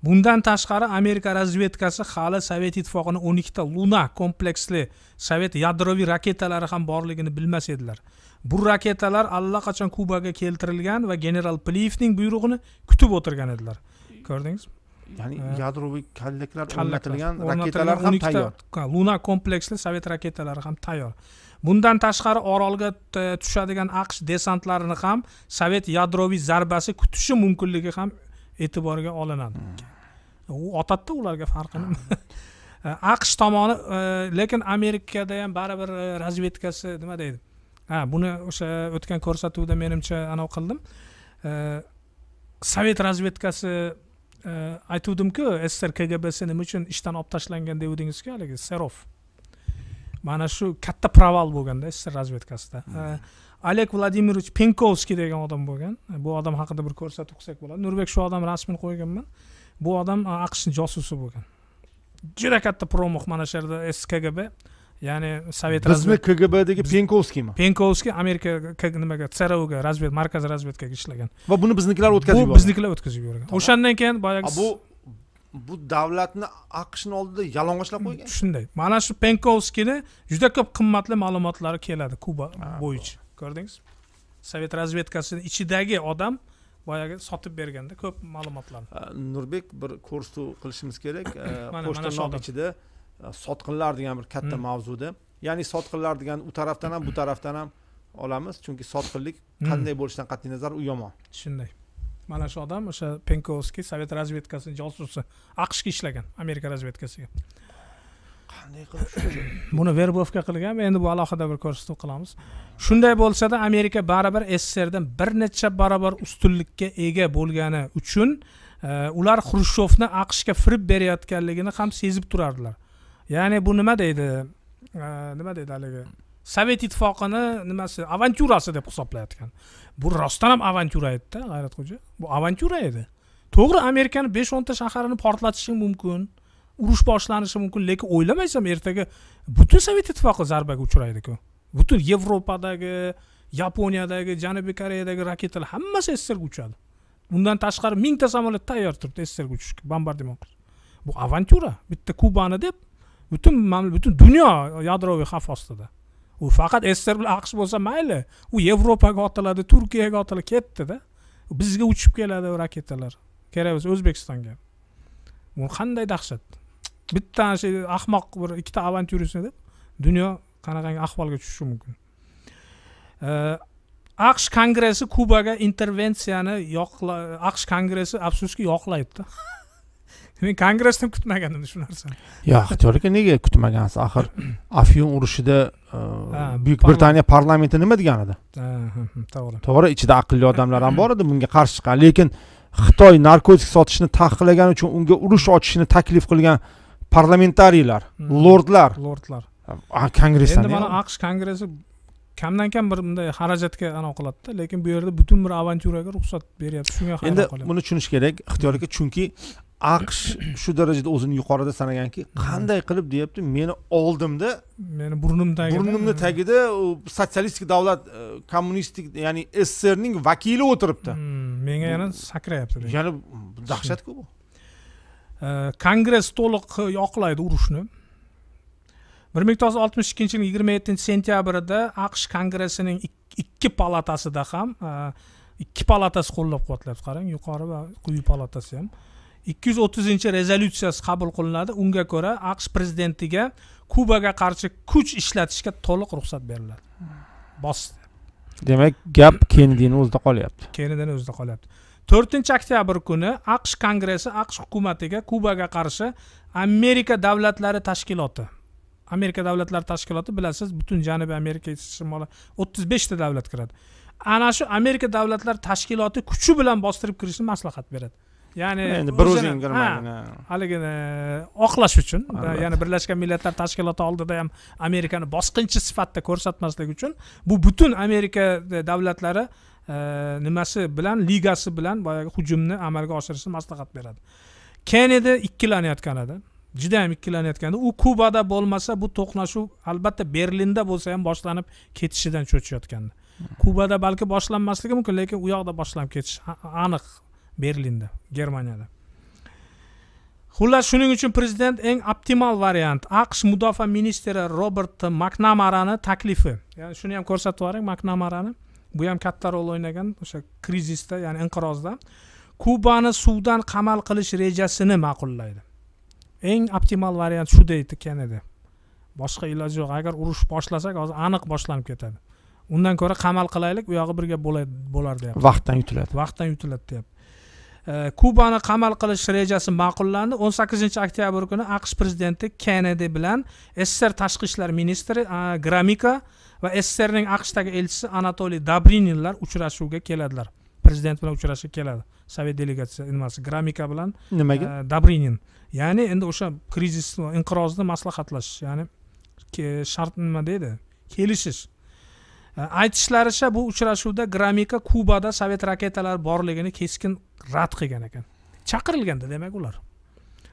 B: bundan tashqari amerika razvedkasi hali sovet ittifoqini o'n ikkita luna kompleksli sovet yadroviy raketalari ham borligini bilmas edilar bu raketalar allaqachon kubaga keltirilgan va general plifning buyrug'ini kutib o'tirgan edilar ko'rdingizmi ya'ni yadroviy kallaklar o'rnatilgan raketalar ham tayyor luna kompleksli sovet raketalari ham tayyor bundan tashqari orolga tushadigan aqsh desantlarini ham sovet yadroviy zarbasi kutishi mumkinligi ham e'tiborga olinadi hmm. u otadida ularga farqi nima eh, aqsh tomoni eh, lekin amerikada ham baribir eh, razvedkasi nima deydi ha buni o'sha o'tgan ko'rsatuvda menimcha anavi qildim sovet razvedkasi aytuvdimku ssr kgbsi nima uchun ishdan olib tashlangan devdingizku haligi serov mana shu katta proval bo'lganda sssr razvedkasida hmm. oleg vladimirovich penkovskiy degan odam bo'lgan bu odam haqida bir ko'rsatib qilsak bo'ladi nurbek shu odam rasmini qo'yganman bu odam aqshni josusi bo'lgan juda katta promox mana shu yerda skgb ya'ni sovet bizni kgbdagi penkovskiymi penkovskiy amerika nimaga cruga razved markaz razvedkaga ishlagan va buni biznikilar o'tkazib yuborgan biznikilar o'tkazib yuborgan o'shandan keyin boyagi bu bu davlatni aqshni oldida yalang'ochlab qo'ygan shunday mana shu penkovskiyni juda ko'p qimmatli ma'lumotlari keladi kuba bo'yicha ko'rdingiz sovet razvedkasini ichidagi odam boyagi sotib berganda ko'p ma'lumotlarni
A: nurbek э, bir ko'rsatuv qilishimiz kerak pochta э, ichida э, sotqinlar degan bir katta mavzuda ya'ni sotqinlar degan u tarafdan ham bu tarafdan ham olamiz chunki sotqinlik qanday bo'lishidan qat'iy nazar u yomon
B: shunday mana shu odam o'sha penkovskiy sovet razvedkasini josusi aqshga ishlagan amerika razvedkasiga qanday qilib buni verbovka qilgan endi bu alohida bir ko'rsatuv qilamiz shunday bo'lsada amerika baribir sssrdan bir necha barobar ustunlikka ega bo'lgani uchun e, ular xrushchevni aqshga firib berayotganligini ham sezib turardilar ya'ni bu nima deydi e, nima deydi haligi sovet ittifoqini nimasi avantyurasi deb hisoblayotgan bu rostdan ham avantyura edida g'ayratxo'ja bu avantyura edi to'g'ri amerikani besh o'nta shaharini portlatishing mumkin urush boshlanishi mumkin lekin o'ylamaysan ertaga butun sovet ittifoqi zarbaga uchraydiku butun yevropadagi yaponiyadagi janubiy koreyadagi raketalar hammasi sssrga uchadi undan tashqari mingta samolyot tayyor turibdi sssrga uchishga bombardimon qilish bu avantyura bitta kubani deb butun butun dunyo yadroviy xavf ostida u faqat sssr bilan aqsh bo'lsa mayli u yevropaga otiladi turkiyaga otiladi ketdida bizga uchib keladi raketalar kerak bo'lsa o'zbekistonga bu qanday dahshat bitta ana shu ahmoq bir ikkita avantyuristni deb dunyo qanaqangi ahvolga tushishi mumkin aqsh kongressi kubaga intervensiyani yoqla aqsh kongressi afsuski yoqlaydida men kongressdan kutmagandim shu narsani
A: yo'q aka nega kutmagansiz axir afyun urushida e, buyuk britaniya parlamenti nima degan edi to'g'ri to'g'ri ichida aqlli odamlar ham bor edi bunga qarshi chiqqan lekin xitoy narkotik sotishni taqiqlagani uchun unga urush ochishni taklif qilgan parlamentariylar lordlar hmm. lordlar kongressdan endi mana
B: aqsh kongressi kamdan kam bir bunday xarajatga anav qiladida lekin bu yerda butun bir avantyuraga ruxsat beryapti shunga hayron endi
A: buni tushunish kerak ixtiyor aka hmm. chunki aqsh shu darajada o'zini yuqorida sanaganki hmm. qanday qilib deyapti meni oldimda
B: meni burnim tagida burnimni
A: tagida sotsialistik davlat e, kommunistik ya'ni sssrning vakili o'tiribdi
B: menga yana sakrayapti yana dahshatku bu kongress to'liq e, yoqlaydi urushni bir ming to'qqiz yuz oltmish ikkinchi yil yigirma yettinchi sentyabrida aqsh kongressining ikki palatasida ham e, ikki palatasi qo'llab quvvatlayapti qarang yuqori va quyi palatasi ham ikki yuz o'ttizinchi rezolyutsiyasi qabul qilinadi unga ko'ra aqsh prezidentiga kubaga qarshi kuch ishlatishga to'liq ruxsat beriladi bos
A: demak gap kennedini o'zida qolyapti
B: kennedini o'zida qolyapti to'rtinchi oktyabr kuni aqsh kongressi aqsh hukumatiga kubaga qarshi amerika davlatlari tashkiloti amerika davlatlari tashkiloti bilasiz butun janubiy amerika shimoli o'ttiz beshta davlat kiradi ana shu amerika davlatlari tashkiloti kuchi bilan bostirib kirishni maslahat beradi ya'ni endi bir o'zing haligini oqlash uchun ya'ni birlashgan millatlar tashkiloti oldida ham amerikani bosqinchi sifatida ko'rsatmaslik uchun bu butun amerika e, davlatlari nimasi bilan ligasi bilan boyagi hujumni amalga oshirishni maslahat beradi kenedi ikkilanayotgan edi ikkilanayotgan ikkilanayotganda u kubada bo'lmasa bu to'qnashuv albatta berlinda bo'lsa ham boshlanib ketishidan cho'chiyotgandi kubada balki boshlanmasligi mumkin lekin u yoqda boshlanib ketishi aniq berlinda germaniyada xullas shuning uchun prezident eng optimal variant aqsh mudofaa ministri robert maknamarani taklifi ya'ni shuni ham ko'rsatib yuboring maknamarani bu ham katta rol o'ynagan o'sha krizisda ya'ni inqirozda kubani suvdan qamal qilish rejasini ma'qullaydi eng optimal variant shu deydi edi boshqa iloji yo'q agar urush boshlasak hozir aniq boshlanib ketadi undan ko'ra qamal qilaylik u yog'i birga bo'lar deyapti vaqtdan yutiladi vaqtdan yutiladi deyapti kubani qamal qilish rejasi ma'qullandi 18 oktyabr kuni aqsh prezidenti kennedi bilan sssr tashqi ishlar ministri gramika va sssrning aqshdagi elchisi anatoliy dabrininlar uchrashuvga keladilar prezident bilan uchrashishga keladi sovet delegatsiyasi nimasi gramika bilan nimaga e, dabrinin ya'ni endi o'sha krizis inqirozni maslahatlashish ya'ni shart nima deydi kelishish aytishlaricha bu uchrashuvda gramika kubada sovet raketalari borligini keskin rad qilgan ekan chaqirilganda demak ular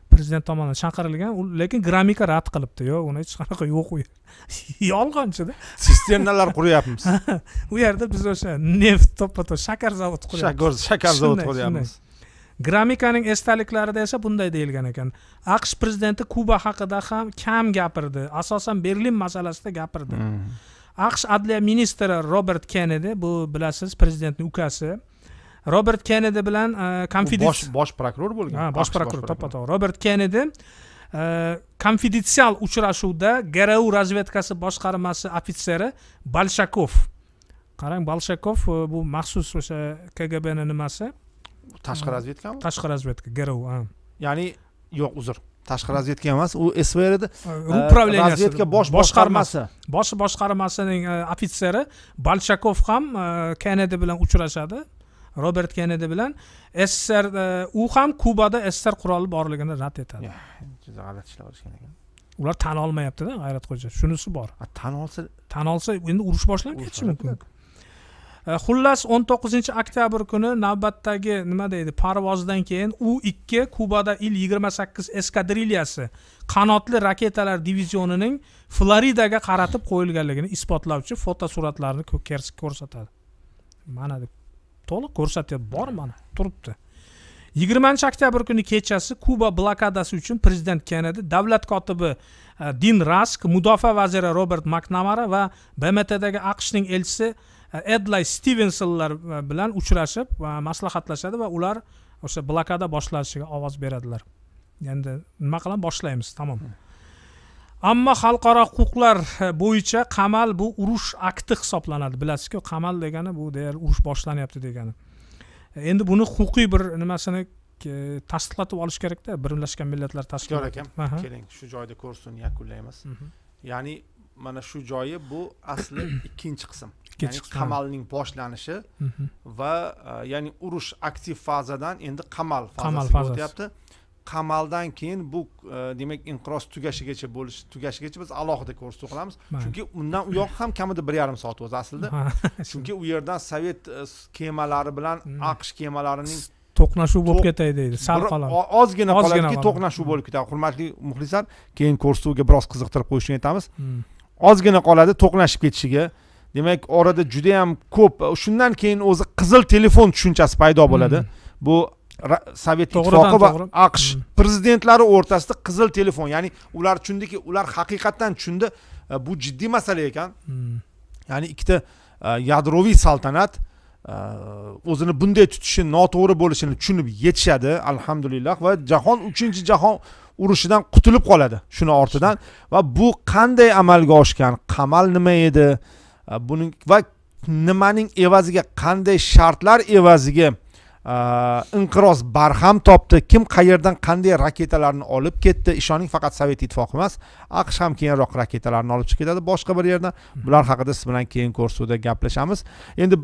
B: prezident tomonidan chaqirilgan lekin gramika rad qilibdi yo'q uni hech qanaqa yo'q u yolg'onchida sisternalar quryapmiz u yerda biz o'sha neft to'ppa to'sh shakar zavodi quryapmiz shakar zavodi quryapmiz gramikaning esdaliklarida esa bunday deyilgan ekan aqsh prezidenti kuba haqida ham kam gapirdi asosan berlin masalasida gapirdi hmm. aqsh adliya ministri robert kennedi bu bilasiz prezidentning ukasi robert kennedi bilan konfidens e, bosh prokuror bo'lgan ha bosh prokuror to'ppa to'g'ri robert kennedi konfidensial e, uchrashuvda gru razvedkasi boshqarmasi ofitseri balshakov qarang balshakov e, bu maxsus o'sha kgbni nimasi tashqi razvedkami tashqi razvedka gru ya'ni yo'q uzr tashqi
A: razvedka emas u svr
B: edi управление razvedka bosh boshqarmasi bosh boshqarmasining e, ofitseri balchakov ham e, kennedi bilan uchrashadi robert kennedi bilan sssr e, u ham kubada sssr quroli borligini rad etadi
A: juda g'alati ishlar qilishgan ekan
B: ular tan olmayaptida g'ayratxo'ja shunisi bor tan olsa tan olsa endi urush boshlanib ketishi mumkin E, xullas o'n to'qqizinchi oktyabr kuni navbatdagi nima deydi parvozdan keyin u ikki kubada il yigirma sakkiz eskadrilyasi qanotli raketalar divizionining floridaga qaratib qo'yilganligini isbotlovchi fotosuratlarni ko'rsatadi mana deb to'liq ko'rsatyapti bor mana turibdi yigirmanchi oktyabr kuni kechasi kuba blokadasi uchun prezident kennedi davlat kotibi e, din rask mudofaa vaziri robert maknamara va bmtdagi aqshning elchisi edlay stivensonlar e, bilan uchrashib maslahatlashadi va ular o'sha blokada boshlanishiga ovoz beradilar endi nima qilamiz boshlaymiz tamom ammo xalqaro huquqlar e, bo'yicha qamal bu urush akti hisoblanadi bilasizku qamal degani bu deyarli urush boshlanyapti degani e, endi buni huquqiy bir nimasini tasdiqlatib olish kerakda birlashgan millatlar tashkiloti akam keling
A: shu joyda ko'rsin yakunlaymiz mhm. ya'ni mana shu joyi bu asli ikkinchi qism ya'ni qamalning boshlanishi mhm. va e, ya'ni urush aktiv fazadan endi qamal fazasiga o'tyapti qamaldan keyin bu e, demak inqiroz tugashigacha bo'lish tugashigacha biz alohida ko'rsatuv qilamiz chunki undan u yoq ham kamida bir yarim soat o'zi aslida chunki u yerdan sovet e, kemalari bilan hmm. aqsh kemalarining
B: to'qnashuv bo'lib ketay deydi sal qoladi ozgina qoladiki
A: to'qnashuv bo'lib hmm. ketadi hurmatli muxlislar keyin ko'rsatuvga biroz qiziqtirib qo'yishni aytamiz hmm. ozgina qoladi to'qnashib ketishiga demak orada yam ko'p shundan keyin o'zi qizil telefon tushunchasi paydo bo'ladi hmm. bu sovet ittifoqi va aqsh hmm. prezidentlari o'rtasida qizil telefon ya'ni ular tushundiki ular haqiqatdan tushundi e, bu jiddiy masala ekan hmm. ya'ni ikkita e, yadroviy saltanat e, o'zini bunday tutishi noto'g'ri bo'lishini tushunib yetishadi alhamdulillah va jahon uchinchi jahon urushidan qutulib qoladi shuni ortidan va bu qanday amalga oshgan qamal nima edi buning va nimaning evaziga qanday shartlar evaziga inqiroz barham topdi kim qayerdan qanday raketalarni olib ketdi ishoning faqat sovet ittifoqi emas aqsh ham keyinroq raketalarni olib chiqib ketadi boshqa bir yerdan bular haqida siz bilan keyingi ko'rsuvda gaplashamiz endi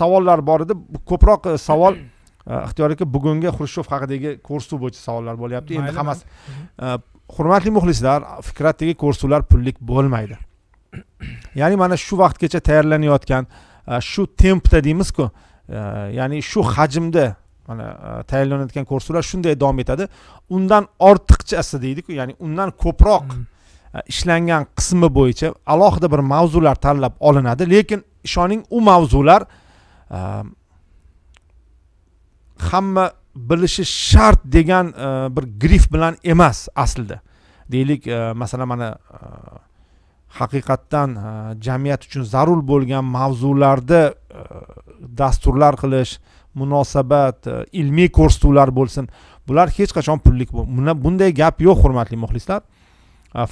A: savollar bor edi ko'proq savol ixtiyor aka bugungi xrushchev haqidagi ko'rsuv bo'yicha savollar bo'lyapti endi hammasi hurmatli muxlislar fikratdagi ko'rsuvlar pullik bo'lmaydi ya'ni mana shu vaqtgacha tayyorlanayotgan e, shu tempda deymizku e, ya'ni shu hajmda mana e, tayyorlanayotgan kurslar shunday davom etadi undan ortiqchasi deydiku ya'ni undan ko'proq hmm. ishlangan qismi bo'yicha alohida bir mavzular tanlab olinadi lekin ishoning u mavzular hamma bilishi shart degan bir grif bilan emas aslida deylik masalan mana haqiqatdan e, jamiyat uchun zarur bo'lgan mavzularda e, dasturlar qilish munosabat e, ilmiy ko'rsatuvlar bo'lsin bular hech qachon pullik bunday gap yo'q hurmatli muxlislar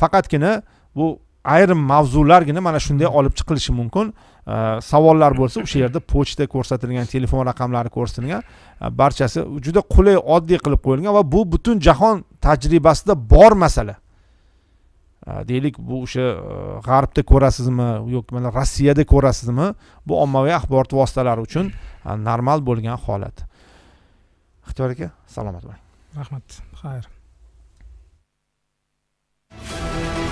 A: faqatgina bu ayrim mavzulargina mana shunday hmm. olib chiqilishi mumkin savollar bo'lsa o'sha yerda pochta ko'rsatilgan telefon raqamlari ko'rsatilgan barchasi juda qulay oddiy qilib qo'yilgan va bu butun jahon tajribasida bor masala Э, deylik bu o'sha э, g'arbda ko'rasizmi yoki mana rossiyada ko'rasizmi bu ommaviy axborot vositalari uchun e, normal bo'lgan holat ixtiyor aka salomat bo'ling
B: rahmat xayr